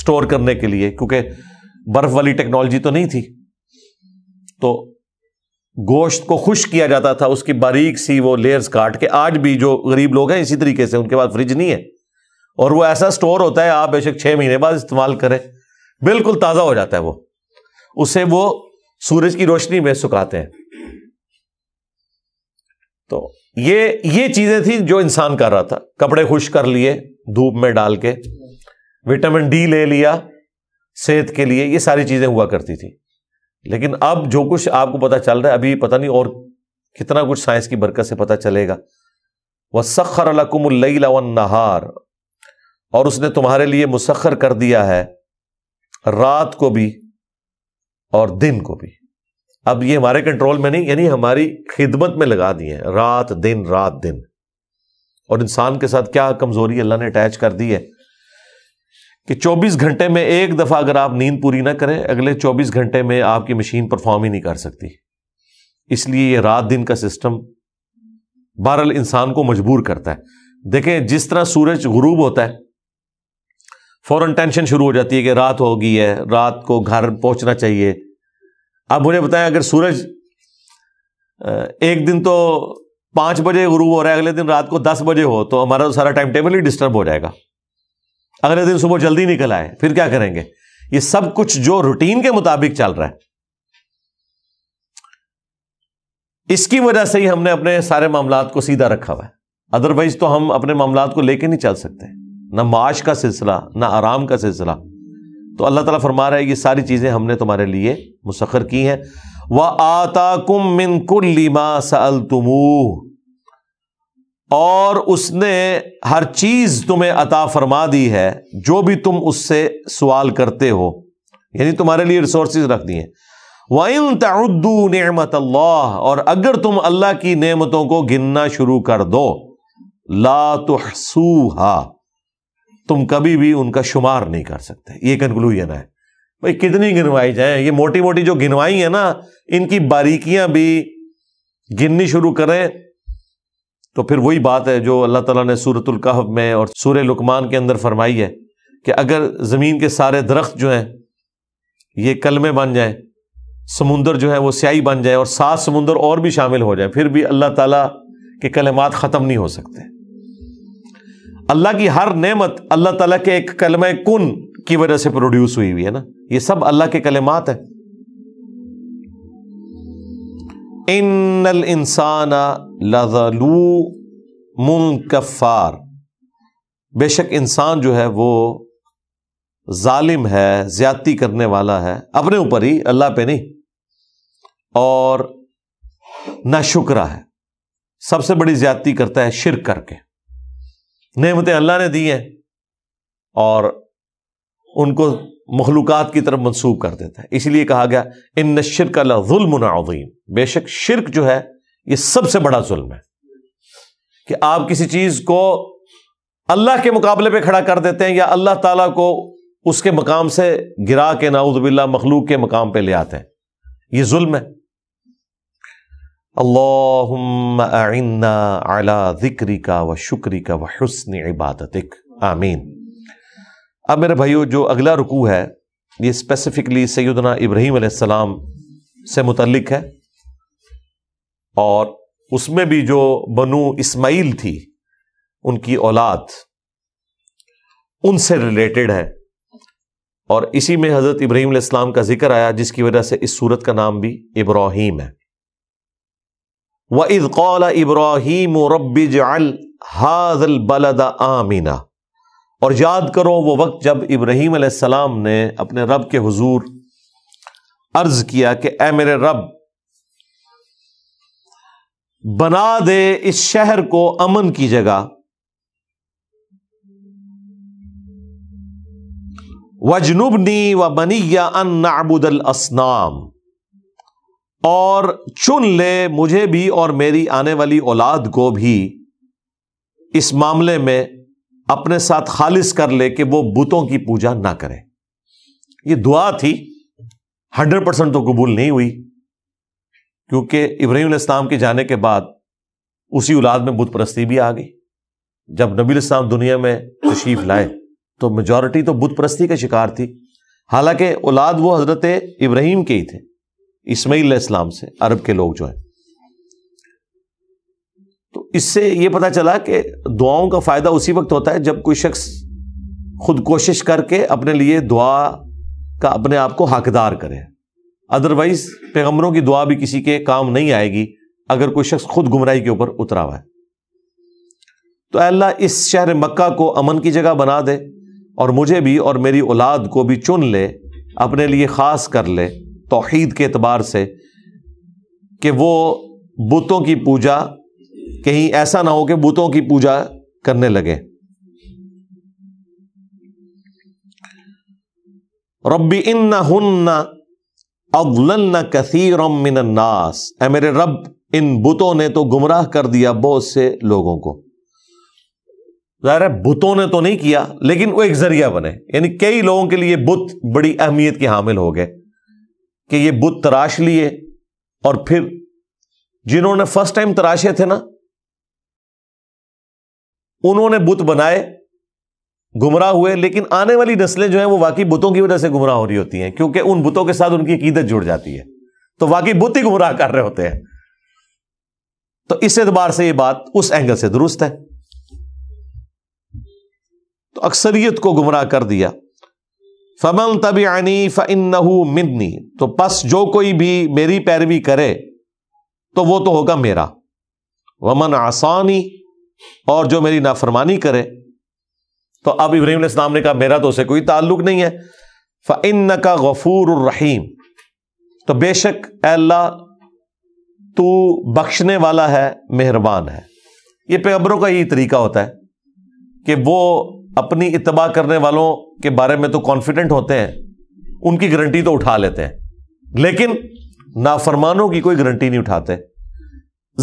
स्टोर करने के लिए क्योंकि बर्फ वाली टेक्नोलॉजी तो नहीं थी तो गोश्त को खुश किया जाता था उसकी बारीक सी वो लेयर्स काट के आज भी जो गरीब लोग हैं इसी तरीके से उनके पास फ्रिज नहीं है और वो ऐसा स्टोर होता है आप बेशक छः महीने बाद इस्तेमाल करें बिल्कुल ताज़ा हो जाता है वो उसे वो सूरज की रोशनी में सुखाते हैं तो ये ये चीजें थी जो इंसान कर रहा था कपड़े खुश कर लिए धूप में डाल के विटामिन डी ले लिया सेहत के लिए ये सारी चीजें हुआ करती थी लेकिन अब जो कुछ आपको पता चल रहा है अभी पता नहीं और कितना कुछ साइंस की बरकत से पता चलेगा वह सखर अलकुमल्लवन नहार और उसने तुम्हारे लिए मुसखर कर दिया है रात को भी और दिन को भी अब ये हमारे कंट्रोल में नहीं यानी हमारी खिदमत में लगा दिए रात दिन रात दिन और इंसान के साथ क्या कमजोरी अल्लाह ने अटैच कर दी है कि 24 घंटे में एक दफ़ा अगर आप नींद पूरी ना करें अगले 24 घंटे में आपकी मशीन परफॉर्म ही नहीं कर सकती इसलिए ये रात दिन का सिस्टम बहरल इंसान को मजबूर करता है देखें जिस तरह सूरज गुरूब होता है फ़ौरन टेंशन शुरू हो जाती है कि रात हो गई है रात को घर पहुंचना चाहिए अब मुझे बताएं अगर सूरज एक दिन तो पाँच बजे गुरु हो रहा है अगले दिन रात को दस बजे हो तो हमारा तो सारा टाइम टेबल ही डिस्टर्ब हो जाएगा अगले दिन सुबह जल्दी निकल आए फिर क्या करेंगे ये सब कुछ जो रूटीन के मुताबिक चल रहा है इसकी वजह से ही हमने अपने सारे मामला को सीधा रखा हुआ है अदरवाइज तो हम अपने मामला को लेके नहीं चल सकते ना माश का सिलसिला ना आराम का सिलसिला तो अल्लाह ताला फरमा रहा है ये सारी चीज़ें हमने तुम्हारे लिए मुसखर की हैं वह आता कुम मिन कुल्लिमा सल और उसने हर चीज़ तुम्हें अता फरमा दी है जो भी तुम उससे सवाल करते हो यानी तुम्हारे लिए रिसोर्स रख दिए वन तउद्दू नमत अल्लाह और अगर तुम अल्लाह की नेमतों को गिनना शुरू कर दो ला तो तुम कभी भी उनका शुमार नहीं कर सकते ये कंक्लूजन है भाई कितनी गिनवाई जाए ये मोटी मोटी जो गिनवाई है ना इनकी बारीकियां भी गिननी शुरू करें तो फिर वही बात है जो अल्लाह तला ने सूरतुल में और सूर्य लुकमान के अंदर फरमाई है कि अगर ज़मीन के सारे दरख्त जो हैं ये कलमे बन जाए समुंदर जो है वो स्याही बन जाए और सात समुंदर और भी शामिल हो जाए फिर भी अल्लाह ताला के कलमात ख़त्म नहीं हो सकते अल्लाह की हर नेमत अल्लाह तला के एक कलम कुन की वजह से प्रोड्यूस हुई हुई है ना ये सब अल्लाह के कलमात है इन इंसान लजलू मुनकफार बेशक इंसान जो है वो जालिम है ज्यादती करने वाला है अपने ऊपर ही अल्लाह पे नहीं और ना शुक्रा है सबसे बड़ी ज्यादती करता है शिर करके नेमतें अल्लाह ने दी हैं और उनको मखलूक़ात की तरफ मनसूब कर देता है इसीलिए कहा गया इन नशर का लाजुलमनावीम बेशक शिरक जो है ये सबसे बड़ा जुल्म है कि आप किसी चीज़ को अल्लाह के मुकाबले पर खड़ा कर देते हैं या अल्लाह तला को उसके मकाम से गिरा के नाउदबिल्ला मखलूक के मकाम पर ले आते हैं यह जुल्म है अल्लाहुम्मा अला ज़िक्री का व शुक्री का व हसन आमीन अब मेरे भाइयों जो अगला रुकू है ये स्पेसिफिकली सैदना इब्राहीम आसमाम से मुतलक है और उसमें भी जो बनु इस्माइल थी उनकी औलाद उनसे रिलेटेड है और इसी में हज़रत इब्राहिम आसमाम का जिक्र आया जिसकी वजह से इस सूरत का नाम भी इब्राहिम है व इज कौला इब्राहिम रब्बिज अल हाजल बलद आमीना और याद करो वो वक्त जब इब्राहिम सलाम ने अपने रब के हजूर अर्ज किया कि ए मेरे रब बना दे इस शहर को अमन की जगह वजनुबनी व बनिया अन नाबुदल असनाम और चुन ले मुझे भी और मेरी आने वाली औलाद को भी इस मामले में अपने साथ खालिस कर ले कि वो बुतों की पूजा ना करे ये दुआ थी हंड्रेड परसेंट तो कबूल नहीं हुई क्योंकि इब्राहिम इस्लाम के जाने के बाद उसी औलाद में बुत परस्ती भी आ गई जब नबी इस्लाम दुनिया में तशीफ लाए तो मेजॉरिटी तो बुत परस्ती का शिकार थी हालांकि औलाद वो हजरत इब्राहिम के ही थे इसमाईल इस्लाम से अरब के लोग जो हैं तो इससे यह पता चला कि दुआओं का फ़ायदा उसी वक्त होता है जब कोई शख्स खुद कोशिश करके अपने लिए दुआ का अपने आप को हकदार करे अदरवाइज पैगम्बरों की दुआ भी किसी के काम नहीं आएगी अगर कोई शख्स खुद गुमराही के ऊपर उतरा हुआ है तो अल्लाह इस शहर मक्का को अमन की जगह बना दे और मुझे भी और मेरी औलाद को भी चुन ले अपने लिए ख़ास कर ले तोहद के अतबार से कि वो बुतों की पूजा कहीं ऐसा ना हो कि बुतों की पूजा करने लगे रब्बी इन्ना हन्ना अवलन्ना कसीर मिनन्नास ए मेरे रब इन बुतों ने तो गुमराह कर दिया बहुत से लोगों को ज़ाहिर है बुतों ने तो नहीं किया लेकिन वो एक जरिया बने यानी कई लोगों के लिए बुत बड़ी अहमियत के हामिल हो गए कि ये बुत तराश लिए और फिर जिन्होंने फर्स्ट टाइम तराशे थे ना उन्होंने बुत बनाए गुमराह हुए लेकिन आने वाली नस्लें जो हैं वो वाकई बुतों की वजह से गुमराह हो रही होती हैं क्योंकि उन बुतों के साथ उनकी अकीदत जुड़ जाती है तो वाकई बुत ही गुमराह कर रहे होते हैं तो इस एतबार से ये बात उस एंगल से दुरुस्त है तो अक्सरियत को गुमराह कर दिया फमन तभी आनी फ़नहू मिदनी तो पस जो कोई भी मेरी पैरवी करे तो वो तो होगा मेरा वमन आसानी और जो मेरी नाफरमानी करे तो अब इब्राहिम इस्लाम ने कहा मेरा तो उसे कोई ताल्लुक नहीं है फ़न का गफूर रहीम तो बेशक अल्लाह तू बख्शने वाला है मेहरबान है ये पैगबरों का यही तरीका होता है कि वो अपनी इतबा करने वालों के बारे में तो कॉन्फिडेंट होते हैं उनकी गारंटी तो उठा लेते हैं लेकिन नाफरमानों की कोई गारंटी नहीं उठाते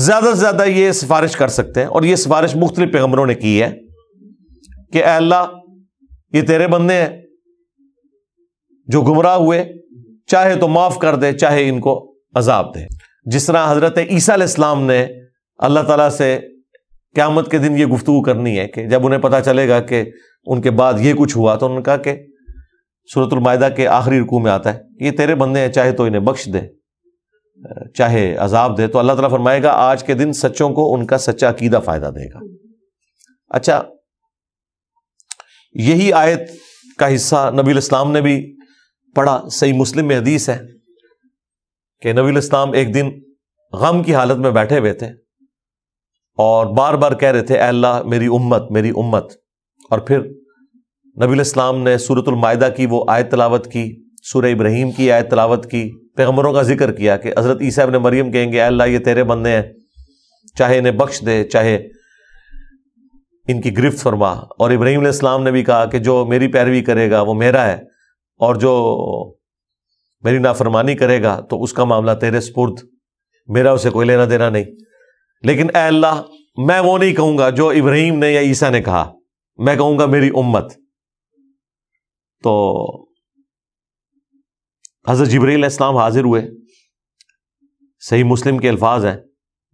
ज्यादा से ज्यादा ये सिफारिश कर सकते हैं और ये सिफारिश मुख्तलि पैगम्बरों ने की है कि अल्लाह ये तेरे बंदे हैं जो गुमराह हुए चाहे तो माफ कर दे चाहे इनको अजाब दे जिस तरह हजरत ईसा इस्लाम ने अल्लाह तला से क्यामत के दिन ये गुफ्तु करनी है कि जब उन्हें पता चलेगा कि उनके बाद ये कुछ हुआ तो उन्होंने कहा कि सूरतमायदा के आखिरी रुकू में आता है ये तेरे बंदे हैं चाहे तो इन्हें बख्श दे चाहे अजाब दे तो अल्लाह तला फरमाएगा आज के दिन सच्चों को उनका सच्चा अकीदा फायदा देगा अच्छा यही आयत का हिस्सा नबी इस्लाम ने भी पढ़ा सही मुस्लिम में हदीस है कि नबी इस्लाम एक दिन गम की हालत में बैठे हुए थे और बार बार कह रहे थे अल्लाह मेरी उम्मत मेरी उम्मत और फिर नबी इस्लाम ने सूरतुल की वो आयत तलावत की सूर इब्राहिम की आयत तलावत की पैगमरों का जिक्र किया कि हज़रत ईसा ने मरियम कहेंगे अल्लाह ये तेरे बंदे हैं चाहे इन्हें बख्श दे चाहे इनकी गिरफ्त फरमा और इब्राहिम इस्लाम ने भी कहा कि जो मेरी पैरवी करेगा वो मेरा है और जो मेरी नाफरमानी करेगा तो उसका मामला तेरे स्पुर्द मेरा उसे कोई लेना देना नहीं लेकिन अल्लाह मैं वो नहीं कहूंगा जो इब्राहिम ने या ईसा ने कहा मैं कहूंगा मेरी उम्मत तो हजरत जबरील इस्लाम हाजिर हुए सही मुस्लिम के अल्फाज हैं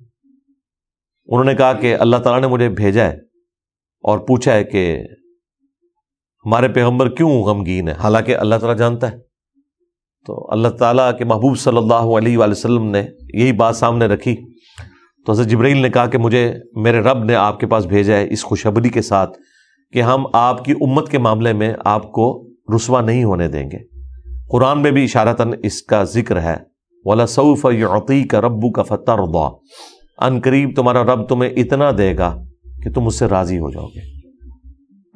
उन्होंने कहा कि अल्लाह ताला ने मुझे भेजा है और पूछा है कि हमारे पैगंबर क्यों गमगीन है हालांकि अल्लाह ताला जानता है तो अल्लाह ताला के महबूब सल्लल्लाहु अलैहि वसल्लम ने यही बात सामने रखी तो हज़रत जब्राइल ने कहा कि मुझे मेरे रब ने आपके पास भेजा है इस खुशबरी के साथ कि हम आपकी उम्मत के मामले में आपको रसवा नहीं होने देंगे कुरान में भी इशारता इसका जिक्र है वाला सऊफ़ का रब्बू का फ़तः अन अनकरीब तुम्हारा रब तुम्हें इतना देगा कि तुम उससे राज़ी हो जाओगे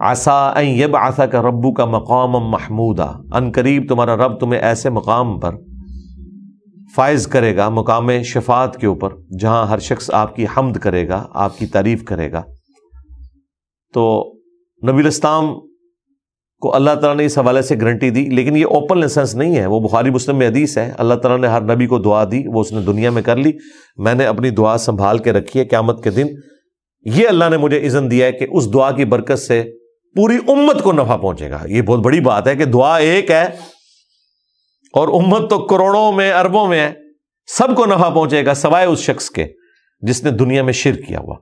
आसा यब आसा का रब्बू का मकाम महमूदा अनकरीब तुम्हारा रब तुम्हें ऐसे मकाम पर फायज करेगा मुकाम शफात के ऊपर जहां हर शख्स आपकी हमद करेगा आपकी तारीफ करेगा तो नबील इस्लाम को अल्लाह तला ने इस हवाले से गारंटी दी लेकिन ये ओपन लाइसेंस नहीं है वो बुखारी मुस्लिम में हदीस है अल्लाह तला ने हर नबी को दुआ दी वो उसने दुनिया में कर ली मैंने अपनी दुआ संभाल के रखी है क्यामत के दिन ये अल्लाह ने मुझे इज़न दिया है कि उस दुआ की बरकत से पूरी उम्मत को नफा पहुंचेगा ये बहुत बड़ी बात है कि दुआ एक है और उम्मत तो करोड़ों में अरबों में है सबको नफा पहुंचेगा सवाए उस शख्स के जिसने दुनिया में शिर किया हुआ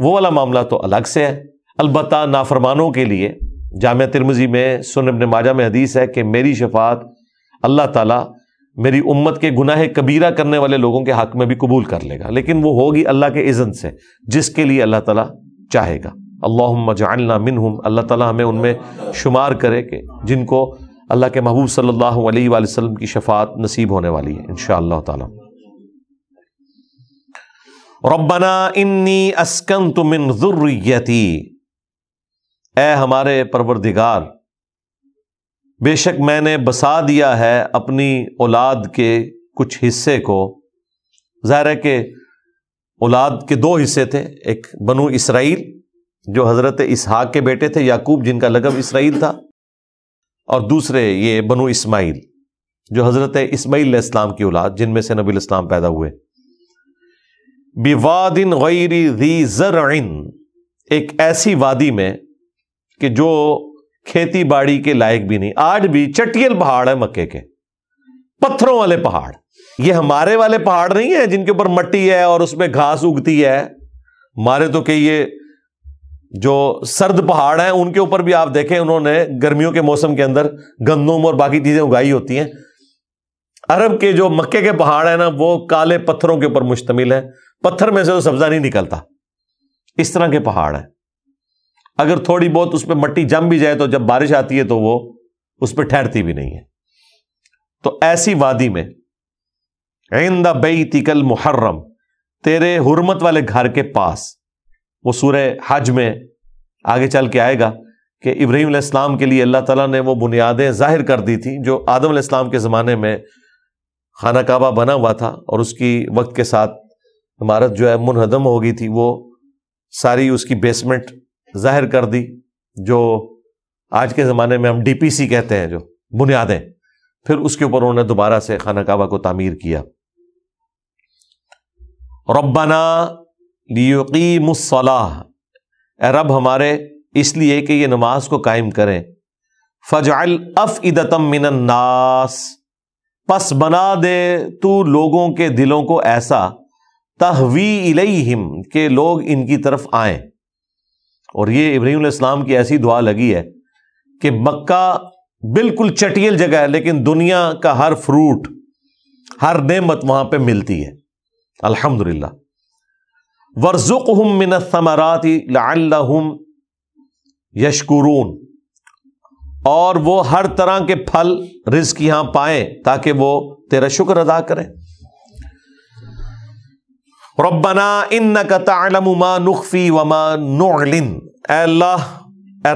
वो वाला मामला तो अलग से है अलबत् नाफरमानों के लिए जाम तिरमजी में सुन इबन माजा में हदीस है कि मेरी शफात अल्लाह ताला मेरी उम्मत के गुनाह कबीरा करने वाले लोगों के हक में भी कबूल कर लेगा लेकिन वो होगी अल्लाह के इज़न से जिसके लिए अल्लाह ताला चाहेगा अल्लाह जानना मिन हम अल्लाह ताला हमें उनमें शुमार करे कि जिनको अल्लाह के महबूब सल्लल्लाहु अलैहि वसल्लम की शफात नसीब होने वाली है इन ताला रब्बना इन्नी अस्कन तुमिन ए हमारे परवरदिगार बेशक मैंने बसा दिया है अपनी औलाद के कुछ हिस्से को ज़ाहिर है कि औलाद के दो हिस्से थे एक बनु इसराइल जो हज़रत इसहाक के बेटे थे याकूब जिनका लगभग इसराइल था और दूसरे ये बनो इसमाइल जो हज़रत इसमाइल इस्लाम की औलाद जिनमें से नबी इस्लाम पैदा हुए बिवादिन गैरी दी जरइन एक ऐसी वादी में कि जो खेती बाड़ी के लायक भी नहीं आज भी चटियल पहाड़ है मक्के के पत्थरों वाले पहाड़ ये हमारे वाले पहाड़ नहीं है जिनके ऊपर मट्टी है और उसमें घास उगती है मारे तो कही ये जो सर्द पहाड़ हैं उनके ऊपर भी आप देखें उन्होंने गर्मियों के मौसम के अंदर गंदुम और बाकी चीज़ें उगाई होती हैं अरब के जो मक्के के पहाड़ हैं ना वो काले पत्थरों के ऊपर मुश्तमिल है पत्थर में से तो सब्जा नहीं निकलता इस तरह के पहाड़ है अगर थोड़ी बहुत उस पर मट्टी जम भी जाए तो जब बारिश आती है तो वो उस पर ठहरती भी नहीं है तो ऐसी वादी में इंदा बई तिकल मुहर्रम तेरे हुरमत वाले घर के पास वो सूर्य हज में आगे चल के आएगा कि इब्राहिम इस्लाम के लिए अल्लाह ताला ने वो बुनियादें जाहिर कर दी थी जो आदम इस्लाम के ज़माने में खाना काबा बना हुआ था और उसकी वक्त के साथ इमारत जो है मुनहदम हो गई थी वो सारी उसकी बेसमेंट जाहिर कर दी जो आज के ज़माने में हम डीपीसी कहते हैं जो बुनियादें फिर उसके ऊपर उन्होंने दोबारा से खाना काबा को तामीर किया रब्बाना लियुकीमसलाह अरब हमारे इसलिए कि ये नमाज को कायम करें फजाइल अफ़ इदतम मिनन्नास पस बना दे तू लोगों के दिलों को ऐसा तहवी इलैहिम के लोग इनकी तरफ आए और ये इब्राहिम इस्लाम की ऐसी दुआ लगी है कि मक्का बिल्कुल चटियल जगह है लेकिन दुनिया का हर फ्रूट हर नेमत वहां पे मिलती है अल्हम्दुलिल्लाह वर्जुक हम मिन समराती और वो हर तरह के फल रिस्क यहां पाए ताकि वो तेरा शुक्र अदा करें रबना इन तलमा नुखफी वमा नोलिन अल्लाह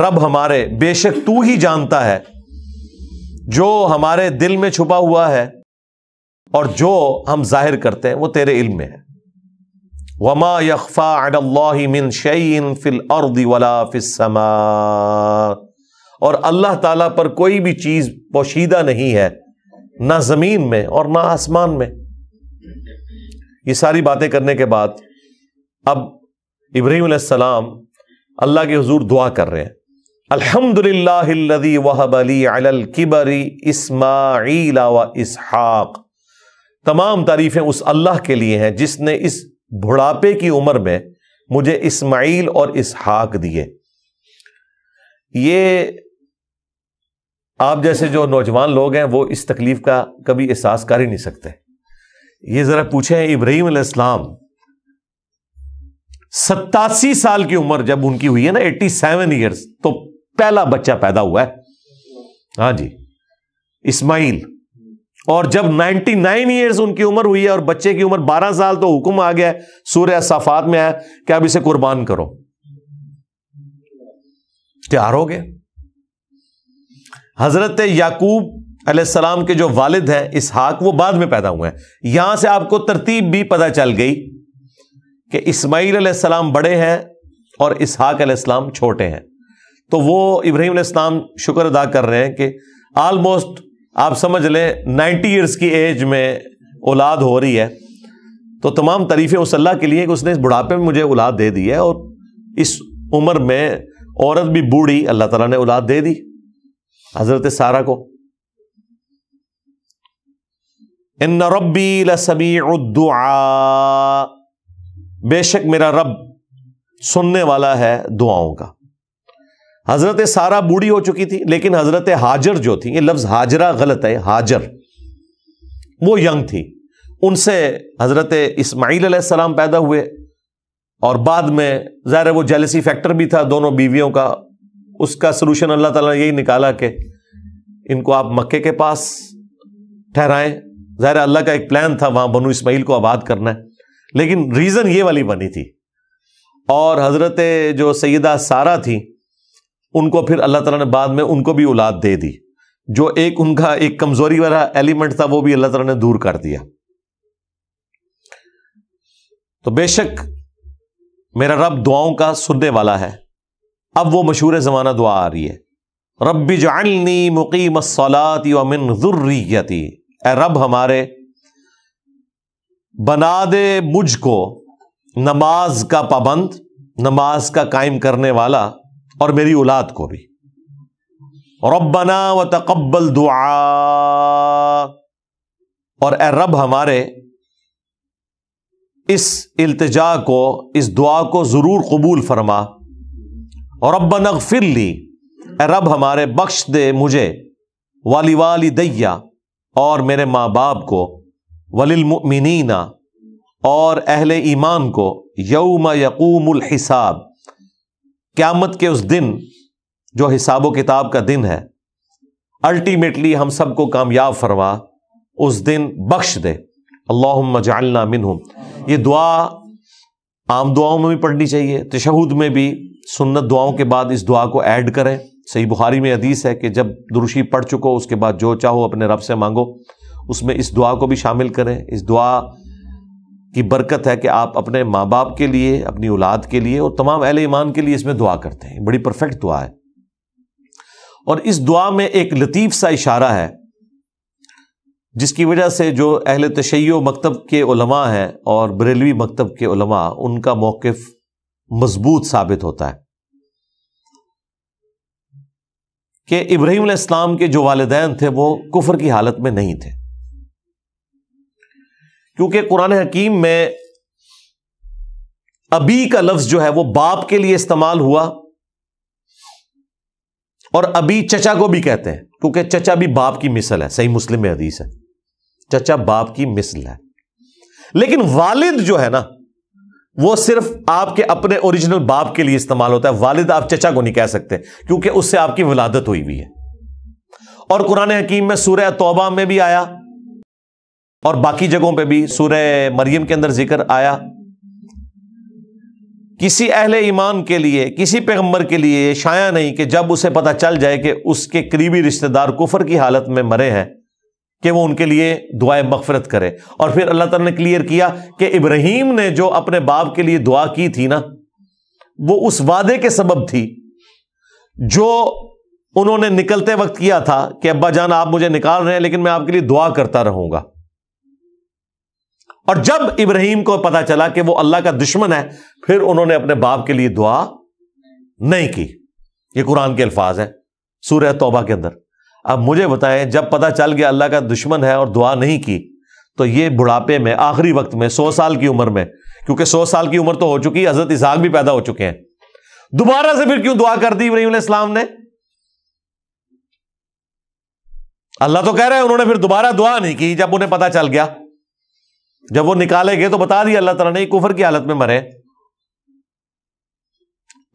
रब हमारे बेशक तू ही जानता है जो हमारे दिल में छुपा हुआ है और जो हम जाहिर करते हैं वो तेरे इल्म में है वमा यकफ़ा अल्लामिन शैन फिल अर्द वला फिसमा और अल्लाह ताला पर कोई भी चीज़ पोशीदा नहीं है ना ज़मीन में और ना आसमान में ये सारी बातें करने के बाद अब इब्राहिम सलाम अल्लाह के हजूर दुआ कर रहे हैं अल्हम्दुलिल्लाहिल्लज़ी वहब अली अलल किबरी इस्माईल व इसहाक तमाम तारीफ़ें उस अल्लाह के लिए हैं जिसने इस बुढ़ापे की उम्र में मुझे इस्माइल और इसहाक दिए ये आप जैसे जो नौजवान लोग हैं वो इस तकलीफ का कभी एहसास कर ही नहीं सकते ये जरा पूछे इब्राहिम इस्लाम सत्तासी साल की उम्र जब उनकी हुई है ना एट्टी सेवन ईयर्स तो पहला बच्चा पैदा हुआ है हाँ जी इस्माइल और जब 99 ईयर्स उनकी उम्र हुई है और बच्चे की उम्र 12 साल तो हुक्म आ गया सूर्य सफात में आया कि अब इसे कुर्बान करो तैयार हो गए हजरत याकूब अलैहिस्सलाम के जो वालिद हैं इसहाक वो बाद में पैदा हुए हैं यहां से आपको तरतीब भी पता चल गई कि इस्माइल अलैहिस्सलाम बड़े हैं और इसहाक अलैहिस्सलाम छोटे हैं तो वो इब्राहिम अलैहिस्सलाम शुक्र अदा कर रहे हैं कि ऑलमोस्ट आप समझ लें नाइन्टी ईयर्स की एज में औलाद हो रही है तो तमाम तारीफ़ें उस अल्लाह के लिए कि उसने इस बुढ़ापे में मुझे औलाद दे दी है और इस उम्र में औरत भी बूढ़ी अल्लाह तला ने औलाद दे दी हजरत सारा को इन रबी लसमी बेशक मेरा रब सुनने वाला है दुआओं का हजरत सारा बूढ़ी हो चुकी थी लेकिन हजरत हाजर जो थी ये लफ्ज हाजरा गलत है हाजर वो यंग थी उनसे हजरत इस्माईल सलाम पैदा हुए और बाद में ज़ाहिर वो जेलसी फैक्टर भी था दोनों बीवियों का उसका सलूशन अल्लाह ताला ने यही निकाला कि इनको आप मक्के के पास ठहराएं ज़ाहिर अल्लाह का एक प्लान था वहाँ बनु इस्माईल को आबाद करना है लेकिन रीज़न ये वाली बनी थी और हज़रत जो सैदा सारा थी उनको फिर अल्लाह तला ने बाद में उनको भी औलाद दे दी जो एक उनका एक कमजोरी वाला एलिमेंट था वो भी अल्लाह तला ने दूर कर दिया तो बेशक मेरा रब दुआओं का सुनने वाला है अब वो मशहूर ज़माना दुआ आ रही है रब भी रब्बी जानी मुकीम सलाती वमिन ज़ुर्रियती ए रब हमारे बना दे मुझको नमाज का पाबंद नमाज का कायम करने वाला और मेरी औलाद को भी रबना व तकबल दुआ और ए रब हमारे इस इल्तजा को इस दुआ को ज़रूर कबूल फरमा और अब नग फिर ली ए रब हमारे बख्श दे मुझे वाली वाली दैया और मेरे माँ बाप को वलिल वलिलमिनीना और अहल ईमान को यौमा यकूमुल हिसाब क्यामत के उस दिन जो हिसाब किताब का दिन है अल्टीमेटली हम सबको कामयाब फरमा उस दिन बख्श दे अल्लाह जालना मिन ये दुआ आम दुआओं में भी पढ़नी चाहिए तशहद में भी सुन्नत दुआओं के बाद इस दुआ को ऐड करें सही बुखारी में अदीस है कि जब दुरुशी पढ़ चुको उसके बाद जो चाहो अपने रब से मांगो उसमें इस दुआ को भी शामिल करें इस दुआ की बरकत है कि आप अपने माँ बाप के लिए अपनी औलाद के लिए और तमाम अहल ईमान के लिए इसमें दुआ करते हैं बड़ी परफेक्ट दुआ है और इस दुआ में एक लतीफ़ सा इशारा है जिसकी वजह से जो अहल तशैय मकतब के उलमा हैं और बरेलवी मकतब के उलमा उनका मौक़ मजबूत साबित होता है कि इब्राहिम के जो वालदेन थे वो कुफर की हालत में नहीं थे क्योंकि कुरान हकीम में अबी का लफ्ज जो है वो बाप के लिए इस्तेमाल हुआ और अभी चचा को भी कहते हैं क्योंकि चचा भी बाप की मिसल है सही मुस्लिम में हदीस है चचा बाप की मिसल है लेकिन वालिद जो है ना वो सिर्फ आपके अपने ओरिजिनल बाप के लिए इस्तेमाल होता है वालिद आप चचा को नहीं कह सकते क्योंकि उससे आपकी विलादत हुई हुई है और कुरान हकीम में सूर्य तोबा में भी आया और बाकी जगहों पे भी सूर्य मरियम के अंदर जिक्र आया किसी अहले ईमान के लिए किसी पैगंबर के लिए शाया नहीं कि जब उसे पता चल जाए कि उसके करीबी रिश्तेदार कुफर की हालत में मरे हैं कि वो उनके लिए दुआएं मफफरत करे और फिर अल्लाह तला ने क्लियर किया कि इब्राहिम ने जो अपने बाप के लिए दुआ की थी ना वो उस वादे के सबब थी जो उन्होंने निकलते वक्त किया था कि अब्बा जान आप मुझे निकाल रहे हैं लेकिन मैं आपके लिए दुआ करता रहूंगा और जब इब्राहिम को पता चला कि वो अल्लाह का दुश्मन है फिर उन्होंने अपने बाप के लिए दुआ नहीं की ये कुरान के अल्फाज है सूर्य तोबा के अंदर अब मुझे बताएं जब पता चल गया अल्लाह का दुश्मन है और दुआ नहीं की तो ये बुढ़ापे में आखिरी वक्त में सौ साल की उम्र में क्योंकि सौ साल की उम्र तो हो चुकी हजरत इसहाक भी पैदा हो चुके हैं दोबारा से फिर क्यों दुआ कर दी इब्राहिम इस्लाम ने अल्लाह तो कह रहे हैं उन्होंने फिर दोबारा दुआ नहीं की जब उन्हें पता चल गया जब वो निकाले गए तो बता दिया अल्लाह तला ने कुफर की हालत में मरे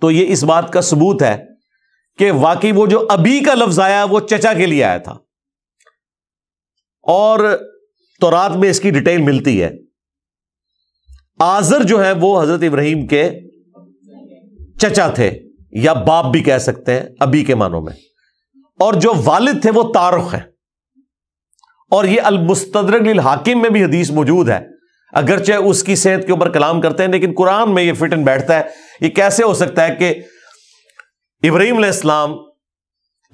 तो ये इस बात का सबूत है कि वाकई वो जो अभी का लफ्ज आया वो चचा के लिए आया था और तो रात में इसकी डिटेल मिलती है आजर जो है वो हजरत इब्राहिम के चचा थे या बाप भी कह सकते हैं अभी के मानों में और जो वालिद थे वो तारुख हैं और ये अलमुस्तरक हाकिम में भी हदीस मौजूद है अगरचे उसकी सेहत के ऊपर कलाम करते हैं लेकिन कुरान में ये फिट एंड बैठता है ये कैसे हो सकता है कि इब्राहिम इस्लाम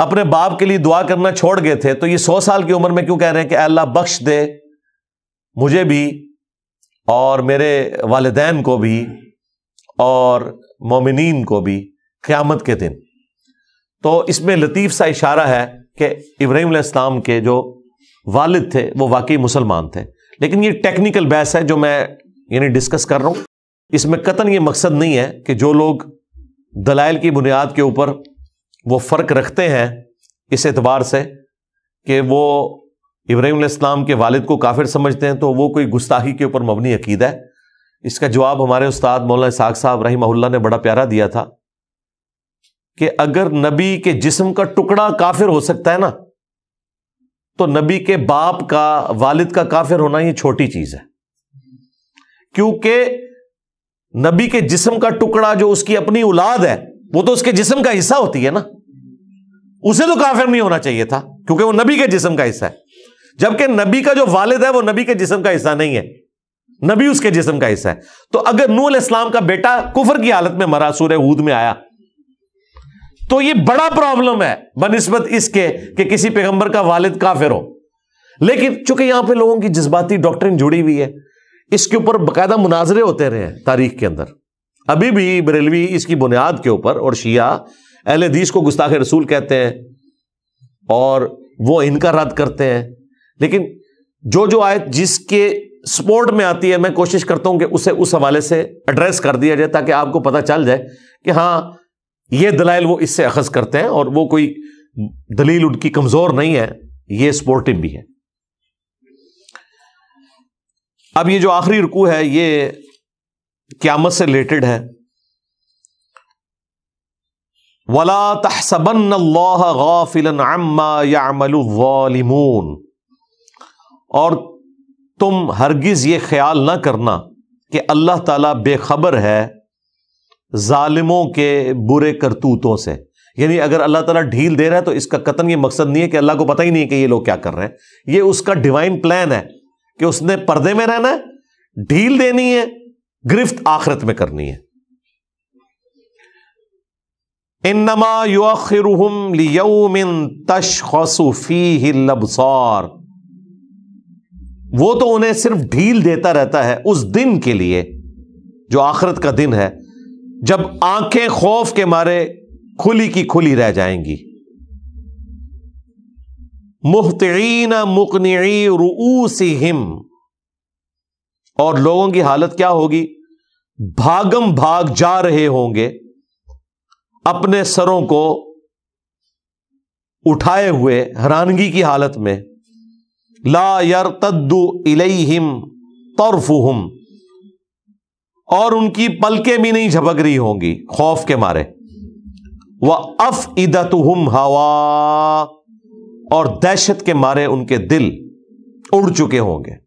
अपने बाप के लिए दुआ करना छोड़ गए थे तो ये सौ साल की उम्र में क्यों कह रहे हैं कि अल्लाह बख्श दे मुझे भी और मेरे वालदेन को भी और मोमिन को भी क़्यामत के दिन तो इसमें लतीफ़ सा इशारा है कि इब्राहिम इस्लाम के जो वालिद थे वो वाकई मुसलमान थे लेकिन ये टेक्निकल बहस है जो मैं यानी डिस्कस कर रहा हूं इसमें कतन ये मकसद नहीं है कि जो लोग दलाइल की बुनियाद के ऊपर वो फ़र्क रखते हैं इस एतबार से कि वो इब्राहिम इस्लाम के वालिद को काफिर समझते हैं तो वो कोई गुस्ताखी के ऊपर मबनी अकीदा है इसका जवाब हमारे उस्ताद मौलाना साग साहब रहीमहुल्ला ने बड़ा प्यारा दिया था कि अगर नबी के जिसम का टुकड़ा काफिर हो सकता है ना तो नबी के बाप का वालिद का काफिर होना ये छोटी चीज है क्योंकि नबी के जिसम का टुकड़ा जो उसकी अपनी औलाद है वो तो उसके जिसम का हिस्सा होती है ना उसे तो काफिर नहीं होना चाहिए था क्योंकि वो नबी के जिसम का हिस्सा है जबकि नबी का जो वालिद है वो नबी के जिसम का हिस्सा नहीं है नबी उसके जिसम का हिस्सा है तो अगर नूल इस्लाम का बेटा कुफर की हालत में मरा सूर्य हूद में आया तो ये बड़ा प्रॉब्लम है बनस्बत इसके कि किसी पैगंबर का वालिद काफिर हो लेकिन चूंकि यहां पे लोगों की जज्बाती डॉक्ट्रिन जुड़ी हुई है इसके ऊपर बकायदा मुनाजरे होते रहे तारीख के अंदर अभी भी बरेलवी इसकी बुनियाद के ऊपर और शिया अहल हदीस को गुस्ताखे रसूल कहते हैं और वो इनका रद्द करते हैं लेकिन जो जो आए जिसके स्पोर्ट में आती है मैं कोशिश करता हूं कि उसे उस हवाले से एड्रेस कर दिया जाए ताकि आपको पता चल जाए कि हाँ ये दलाइल वो इससे अखज़ करते हैं और वो कोई दलील उनकी कमज़ोर नहीं है ये स्पोर्टिव भी है अब ये जो आखिरी रुकू है ये क्यामत से रिलेटेड है वला तहसबन अल्लाह गाफिलन अम्मा यामलून और तुम हरगिज़ ये ख्याल ना करना कि अल्लाह ताला बेखबर है ालिमों के बुरे करतूतों से यानी अगर अल्लाह तला ढील दे रहा है तो इसका कतन ये मकसद नहीं है कि अल्लाह को पता ही नहीं है कि ये लोग क्या कर रहे हैं ये उसका डिवाइन प्लान है कि उसने पर्दे में रहना है ढील देनी है गिरफ्त आखरत में करनी है इन नमा इन्नमा युखिरुहुम लियौमिन तशखसुफीहि लबसार वो तो उन्हें सिर्फ ढील देता रहता है उस दिन के लिए जो आखरत का दिन है जब आंखें खौफ के मारे खुली की खुली रह जाएंगी मुहतरीन मुकनी हिम और लोगों की हालत क्या होगी भागम भाग जा रहे होंगे अपने सरों को उठाए हुए हैरानगी की हालत में ला यर तद्दू हिम तरफ हम और उनकी पलकें भी नहीं झपक रही होंगी खौफ के मारे वह अफ इदत हवा और दहशत के मारे उनके दिल उड़ चुके होंगे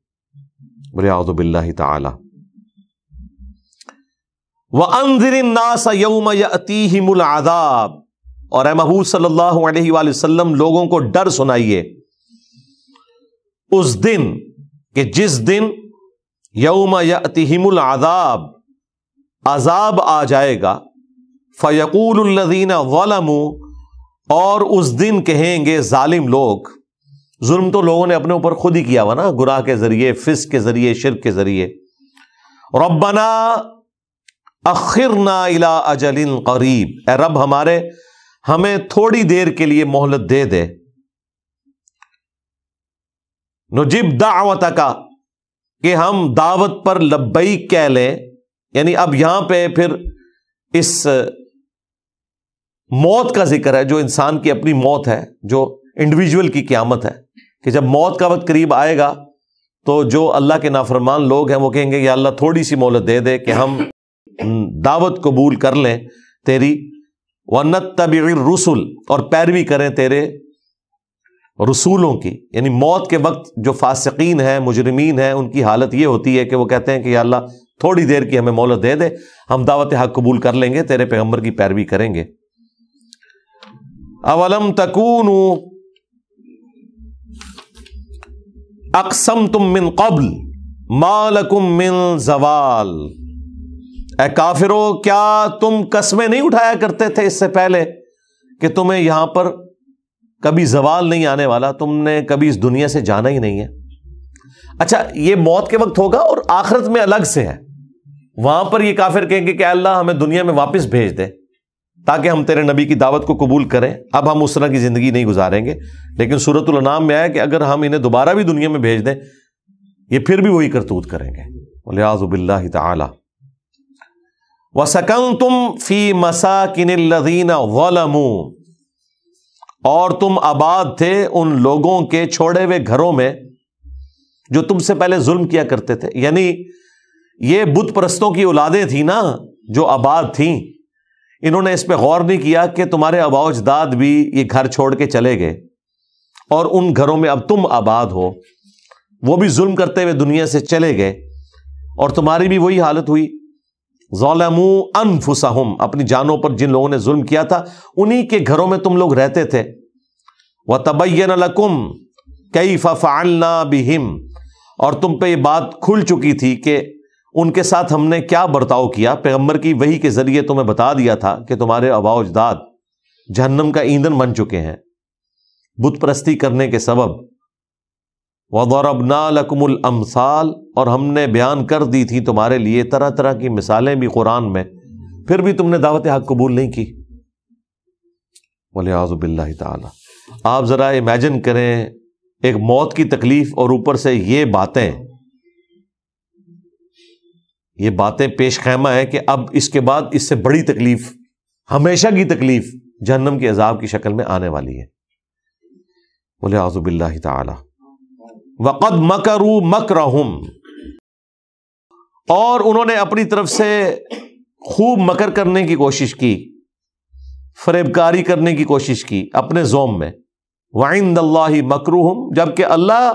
रियाजुबिल्ला ताला वह नास यौम यतीमुल आदाब और महबूब सल्लल्लाहु अलैहि वसल्लम लोगों को डर सुनाइए उस दिन कि जिस दिन यौम यतिहिमुल आज़ाब अजाब आ जाएगा फ़यकूलद्दीन वलम और उस दिन कहेंगे ालिम लोग जुल्म तो लोगों ने अपने ऊपर खुद ही किया हुआ ना गुराह के ज़रिए फिस के ज़रिए शिर के ज़रिए रबना अखिर ना इला अजलिन करीब ए रब हमारे हमें थोड़ी देर के लिए मोहलत दे दे नुजिब दावत का कि हम दावत पर लबई कह लें यानी अब यहां पे फिर इस मौत का जिक्र है जो इंसान की अपनी मौत है जो इंडिविजुअल की क्यामत है कि जब मौत का वक्त करीब आएगा तो जो अल्लाह के नाफरमान लोग हैं वो कहेंगे या अल्लाह थोड़ी सी मोहलत दे दे कि हम दावत कबूल कर लें तेरी वनत तबी रसुल और पैरवी करें तेरे रसूलों की यानी मौत के वक्त जो फासकीन है मुजरमीन है उनकी हालत ये होती है कि वो कहते हैं कि अल्लाह थोड़ी देर की हमें मोहलत दे दे हम दावत हक कबूल कर लेंगे तेरे पैगम्बर की पैरवी करेंगे अवलम तकून अक्सम तुम मिन कबल मालकुम मिन जवाल ए काफिरो क्या तुम कस्में नहीं उठाया करते थे इससे पहले कि तुम्हें यहां पर कभी जवाल नहीं आने वाला तुमने कभी इस दुनिया से जाना ही नहीं है अच्छा ये मौत के वक्त होगा और आखिरत में अलग से है वहां पर ये काफिर कहेंगे कि अल्लाह हमें दुनिया में वापस भेज दे ताकि हम तेरे नबी की दावत को कबूल करें अब हम उस तरह की ज़िंदगी नहीं गुजारेंगे लेकिन सूरत में आया कि अगर हम इन्हें दोबारा भी दुनिया में भेज दें ये फिर भी वही करतूत करेंगे लियाज़ुबिल्ला वसकन तुम फ़ी मसा किन लदीना वलमू और तुम आबाद थे उन लोगों के छोड़े हुए घरों में जो तुमसे पहले जुल्म किया करते थे यानी ये बुद्ध परस्तों की औलादें थी ना जो आबाद थी इन्होंने इस पर गौर नहीं किया कि तुम्हारे आबाव भी ये घर छोड़ के चले गए और उन घरों में अब तुम आबाद हो वो भी जुल्म करते हुए दुनिया से चले गए और तुम्हारी भी वही हालत हुई ज़ालमू अनफुसहम अपनी जानों पर जिन लोगों ने जुल्म किया था उन्हीं के घरों में तुम लोग रहते थे व तबैन लकुम कई फ़ालना बिहिम और तुम पे ये बात खुल चुकी थी कि उनके साथ हमने क्या बर्ताव किया पैगम्बर की वही के ज़रिए तुम्हें बता दिया था कि तुम्हारे अबाव अजदाद जहन्नम का ईंधन बन चुके हैं बुत परस्ती करने के सबब वदौरबना लकमुल अमसाल और हमने बयान कर दी थी तुम्हारे लिए तरह तरह की मिसालें भी कुरान में फिर भी तुमने दावत हक कबूल नहीं की बोले आजबिल्ल त आप ज़रा इमेजिन करें एक मौत की तकलीफ और ऊपर से ये बातें ये बातें पेश खैमा है कि अब इसके बाद इससे बड़ी तकलीफ हमेशा की तकलीफ जहन्नम के अजाब की शक्ल में आने वाली है बोले आजुबिल्ला तला वक़द मकर मकरहुम और उन्होंने अपनी तरफ से खूब मकर करने की कोशिश की फरेबकारी करने की कोशिश की अपने जोम में वाइंद ही मकर जबकि अल्लाह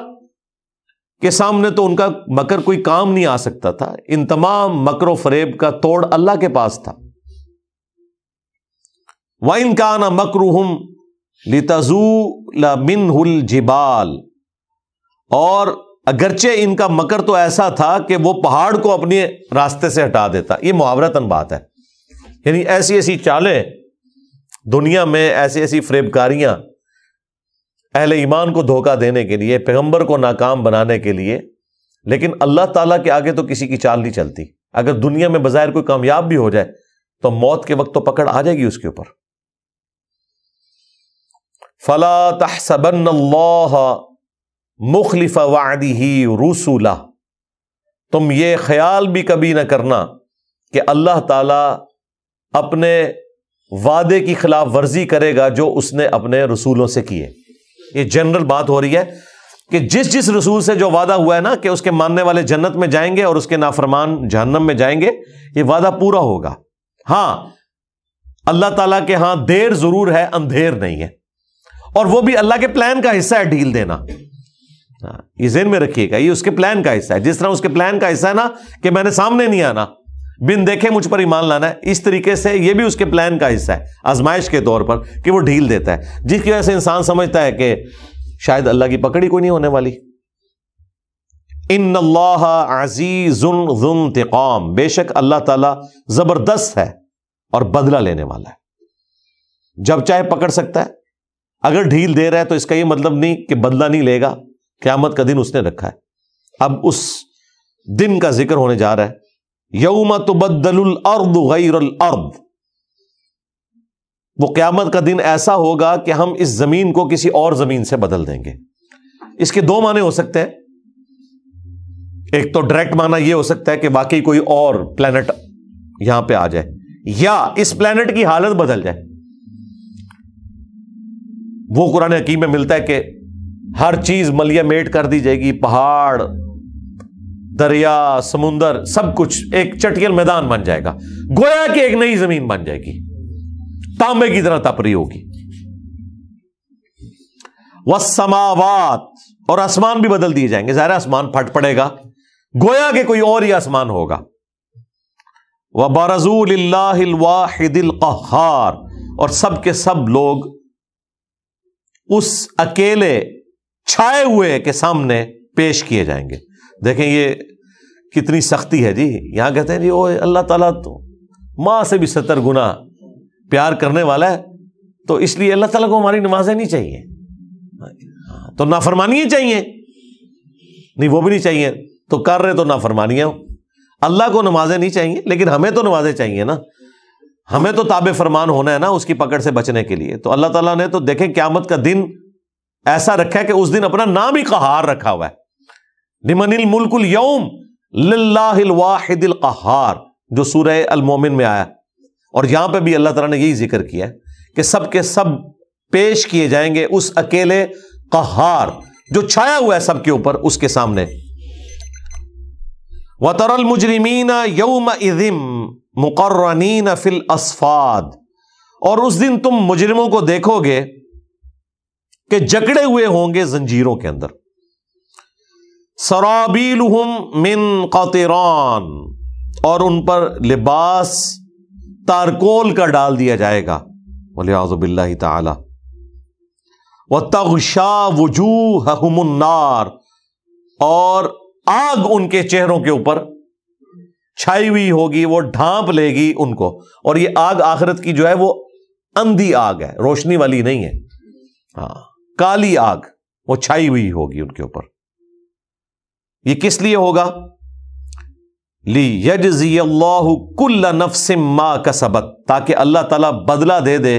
के सामने तो उनका मकर कोई काम नहीं आ सकता था इन तमाम मकर फरेब का तोड़ अल्लाह के पास था वाइन का ना मकर लिताजू लिन जिबाल और अगरचे इनका मकर तो ऐसा था कि वो पहाड़ को अपने रास्ते से हटा देता ये मुहावरतन बात है यानी ऐसी ऐसी चालें दुनिया में ऐसी ऐसी फ्रेबकारियां अहले ईमान को धोखा देने के लिए पैगंबर को नाकाम बनाने के लिए लेकिन अल्लाह ताला के आगे तो किसी की चाल नहीं चलती अगर दुनिया में बाजायर कोई कामयाब भी हो जाए तो मौत के वक्त तो पकड़ आ जाएगी उसके ऊपर फला तहसबन मुखलिफ वादी ही रूसूला तुम ये ख्याल भी कभी ना करना कि अल्लाह ताला अपने वादे की खिलाफ वर्जी करेगा जो उसने अपने रसूलों से किए ये जनरल बात हो रही है कि जिस जिस रसूल से जो वादा हुआ है ना कि उसके मानने वाले जन्नत में जाएंगे और उसके नाफरमान जहन्नम में जाएंगे ये वादा पूरा होगा हाँ अल्लाह ताला के हाँ देर जरूर है अंधेर नहीं है और वो भी अल्लाह के प्लान का हिस्सा है ढील देना हाँ, ये जेन में रखिएगा ये उसके प्लान का हिस्सा है जिस तरह उसके प्लान का हिस्सा है ना कि मैंने सामने नहीं आना बिन देखे मुझ पर ईमान लाना है इस तरीके से ये भी उसके प्लान का हिस्सा है आजमाइश के तौर पर कि वो ढील देता है जिसकी वजह से इंसान समझता है कि शायद अल्लाह की पकड़ी कोई नहीं होने वाली इन अल्लाह बेशक अल्लाह तला जबरदस्त है और बदला लेने वाला है जब चाहे पकड़ सकता है अगर ढील दे रहा है तो इसका यह मतलब नहीं कि बदला नहीं लेगा क्यामत का दिन उसने रखा है अब उस दिन का जिक्र होने जा रहा है यौम तो बदल अर्द गैर अर्द वो क्यामत का दिन ऐसा होगा कि हम इस जमीन को किसी और जमीन से बदल देंगे इसके दो माने हो सकते हैं एक तो डायरेक्ट माना यह हो सकता है कि वाकई कोई और प्लेनेट यहां पे आ जाए या इस प्लेनेट की हालत बदल जाए वो कुरान हकीम में मिलता है कि हर चीज मलियामेट कर दी जाएगी पहाड़ दरिया समुंदर सब कुछ एक चटियल मैदान बन जाएगा गोया की एक नई जमीन बन जाएगी तांबे की तरह तपरी होगी वह समावात और आसमान भी बदल दिए जाएंगे जहरा आसमान फट पड़ेगा गोया के कोई और ही आसमान होगा वह बारजूल और सब के सब लोग उस अकेले छाए हुए के सामने पेश किए जाएंगे देखें ये कितनी सख्ती है जी यहां कहते हैं जी ओ अल्लाह ताला तो माँ से भी सत्तर गुना प्यार करने वाला है तो इसलिए अल्लाह ताला को हमारी नमाजें नहीं चाहिए तो नाफरमानिए चाहिए नहीं वो भी नहीं चाहिए तो कर रहे तो नाफरमानियाँ अल्लाह को नमाजें नहीं चाहिए लेकिन हमें तो नमाजें चाहिए ना हमें तो ताबे फरमान होना है ना उसकी पकड़ से बचने के लिए तो अल्लाह ताला ने तो देखें क्यामत का दिन ऐसा रखा है कि उस दिन अपना नाम ही कहार रखा हुआ है निमनिल मुल्कुल यौम लाहिदिल कहार जो सूरह अलमोमिन में आया और यहां पे भी अल्लाह तला ने यही जिक्र किया कि सब सब पेश किए जाएंगे उस अकेले कहार जो छाया हुआ है सबके ऊपर उसके सामने वतरल मुजरिमीना यौम इदिम मुकर्रनीन फिल असफाद और उस दिन तुम मुजरिमों को देखोगे कि जकड़े हुए होंगे जंजीरों के अंदर सराबील मिन कातरान और उन पर लिबास तारकोल का डाल दिया जाएगा वलियाजबिल्ला ताला व तगशा वजूहमुन्नार और आग उनके चेहरों के ऊपर छाई हुई होगी वो ढांप लेगी उनको और ये आग आखिरत की जो है वो अंधी आग है रोशनी वाली नहीं है हाँ काली आग वो छाई हुई होगी उनके ऊपर ये किस लिए होगा ली यजजी अल्लाह कुल्ला नफसिम माँ का सबक ताकि अल्लाह ताला बदला दे दे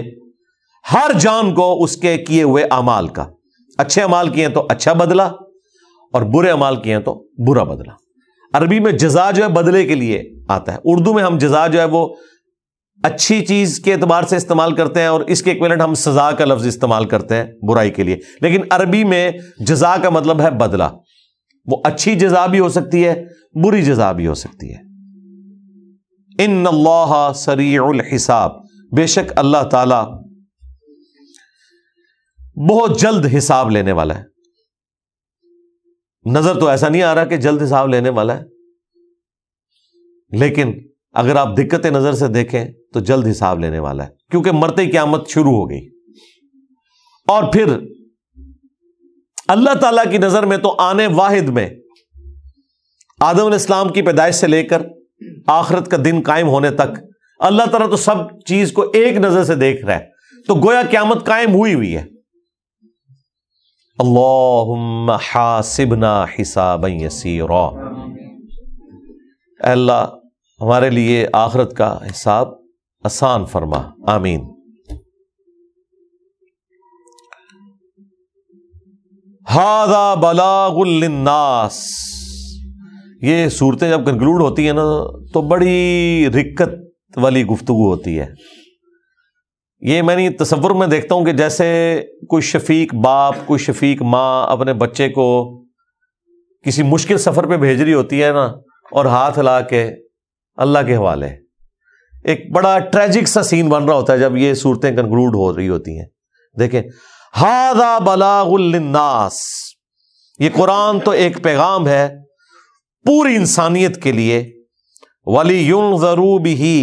हर जान को उसके किए हुए अमाल का अच्छे अमाल किए तो अच्छा बदला और बुरे अमाल किए तो बुरा बदला अरबी में जजा जो है बदले के लिए आता है उर्दू में हम जजा जो है वो अच्छी चीज के एतबार से इस्तेमाल करते हैं और इसके इक्विलेंट हम सजा का लफ्ज इस्तेमाल करते हैं बुराई के लिए लेकिन अरबी में जजा का मतलब है बदला वो अच्छी जजा भी हो सकती है बुरी जजा भी हो सकती है इन अल्लाह सरीउल हिसाब बेशक अल्लाह ताला बहुत जल्द हिसाब लेने वाला है नजर तो ऐसा नहीं आ रहा कि जल्द हिसाब लेने वाला है लेकिन अगर आप दिक्कत नजर से देखें तो जल्द हिसाब लेने वाला है क्योंकि मरते क्यामत शुरू हो गई और फिर अल्लाह ताला की नजर में तो आने वाहिद में आदम इस्लाम की पैदाइश से लेकर आखरत का दिन कायम होने तक अल्लाह ताला तो सब चीज को एक नजर से देख रहा है तो गोया क्यामत कायम हुई हुई है हिसाब अल्लाह हमारे लिए आखरत का हिसाब आसान फरमा आमीन हादा बलागुल्नास ये सूरतें जब कंक्लूड होती है ना तो बड़ी रिक्कत वाली गुफ्तु होती है ये मैंने तस्वुर में देखता हूं कि जैसे कोई शफीक बाप कोई शफीक माँ अपने बच्चे को किसी मुश्किल सफ़र पे भेज रही होती है ना और हाथ हिला के अल्लाह के हवाले एक बड़ा ट्रेजिक सा सीन बन रहा होता है जब ये सूरतें कंक्लूड हो रही होती हैं देखें हादा बलास ये कुरान तो एक पैगाम है पूरी इंसानियत के लिए वली यूं जरूब ही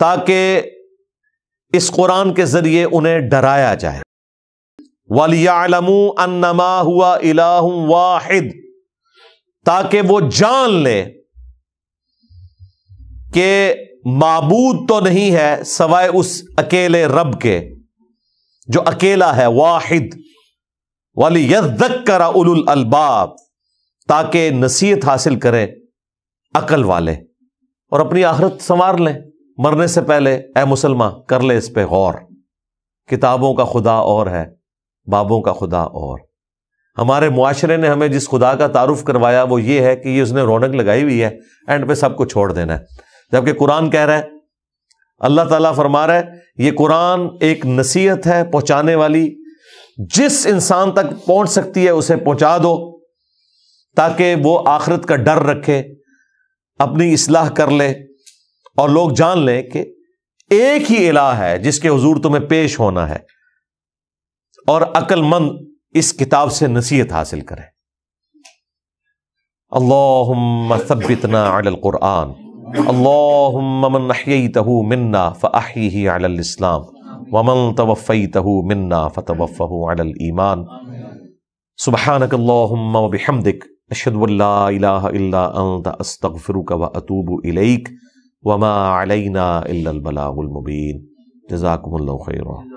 ताकि इस कुरान के जरिए उन्हें डराया जाए वलियालमू हुआ इलाहू वाहिद ताकि वो जान ले के माबूद तो नहीं है सवाए उस अकेले रब के जो अकेला है वाहिद वाली यदक करा उल अलबाब ताकि नसीहत हासिल करें अकल वाले और अपनी आखरत संवार लें मरने से पहले ए मुसलमान कर ले इस पर गौर किताबों का खुदा और है बाबों का खुदा और हमारे मुआरे ने हमें जिस खुदा का तारुफ करवाया वो ये है कि ये उसने रौनक लगाई हुई है एंड पे सबको छोड़ देना है जबकि कुरान कह रहा है अल्लाह ताला फरमा रहा है ये कुरान एक नसीहत है पहुंचाने वाली जिस इंसान तक पहुंच सकती है उसे पहुंचा दो ताकि वो आखिरत का डर रखे अपनी इसलाह कर ले और लोग जान लें कि एक ही इला है जिसके हजूर तुम्हें पेश होना है और अक्लमंद इस किताब से नसीहत हासिल करें अल्लाह सबितना अल कुरान اللهم من أحييته منا فأحيه على الإسلام ومن توفيته منا فتوفه على الإيمان سبحانك اللهم وبحمدك أشهد أن لا إله إلا أنت أستغفرك وأتوب إليك وما علينا إلا البلاغ المبين جزاكم الله خيرا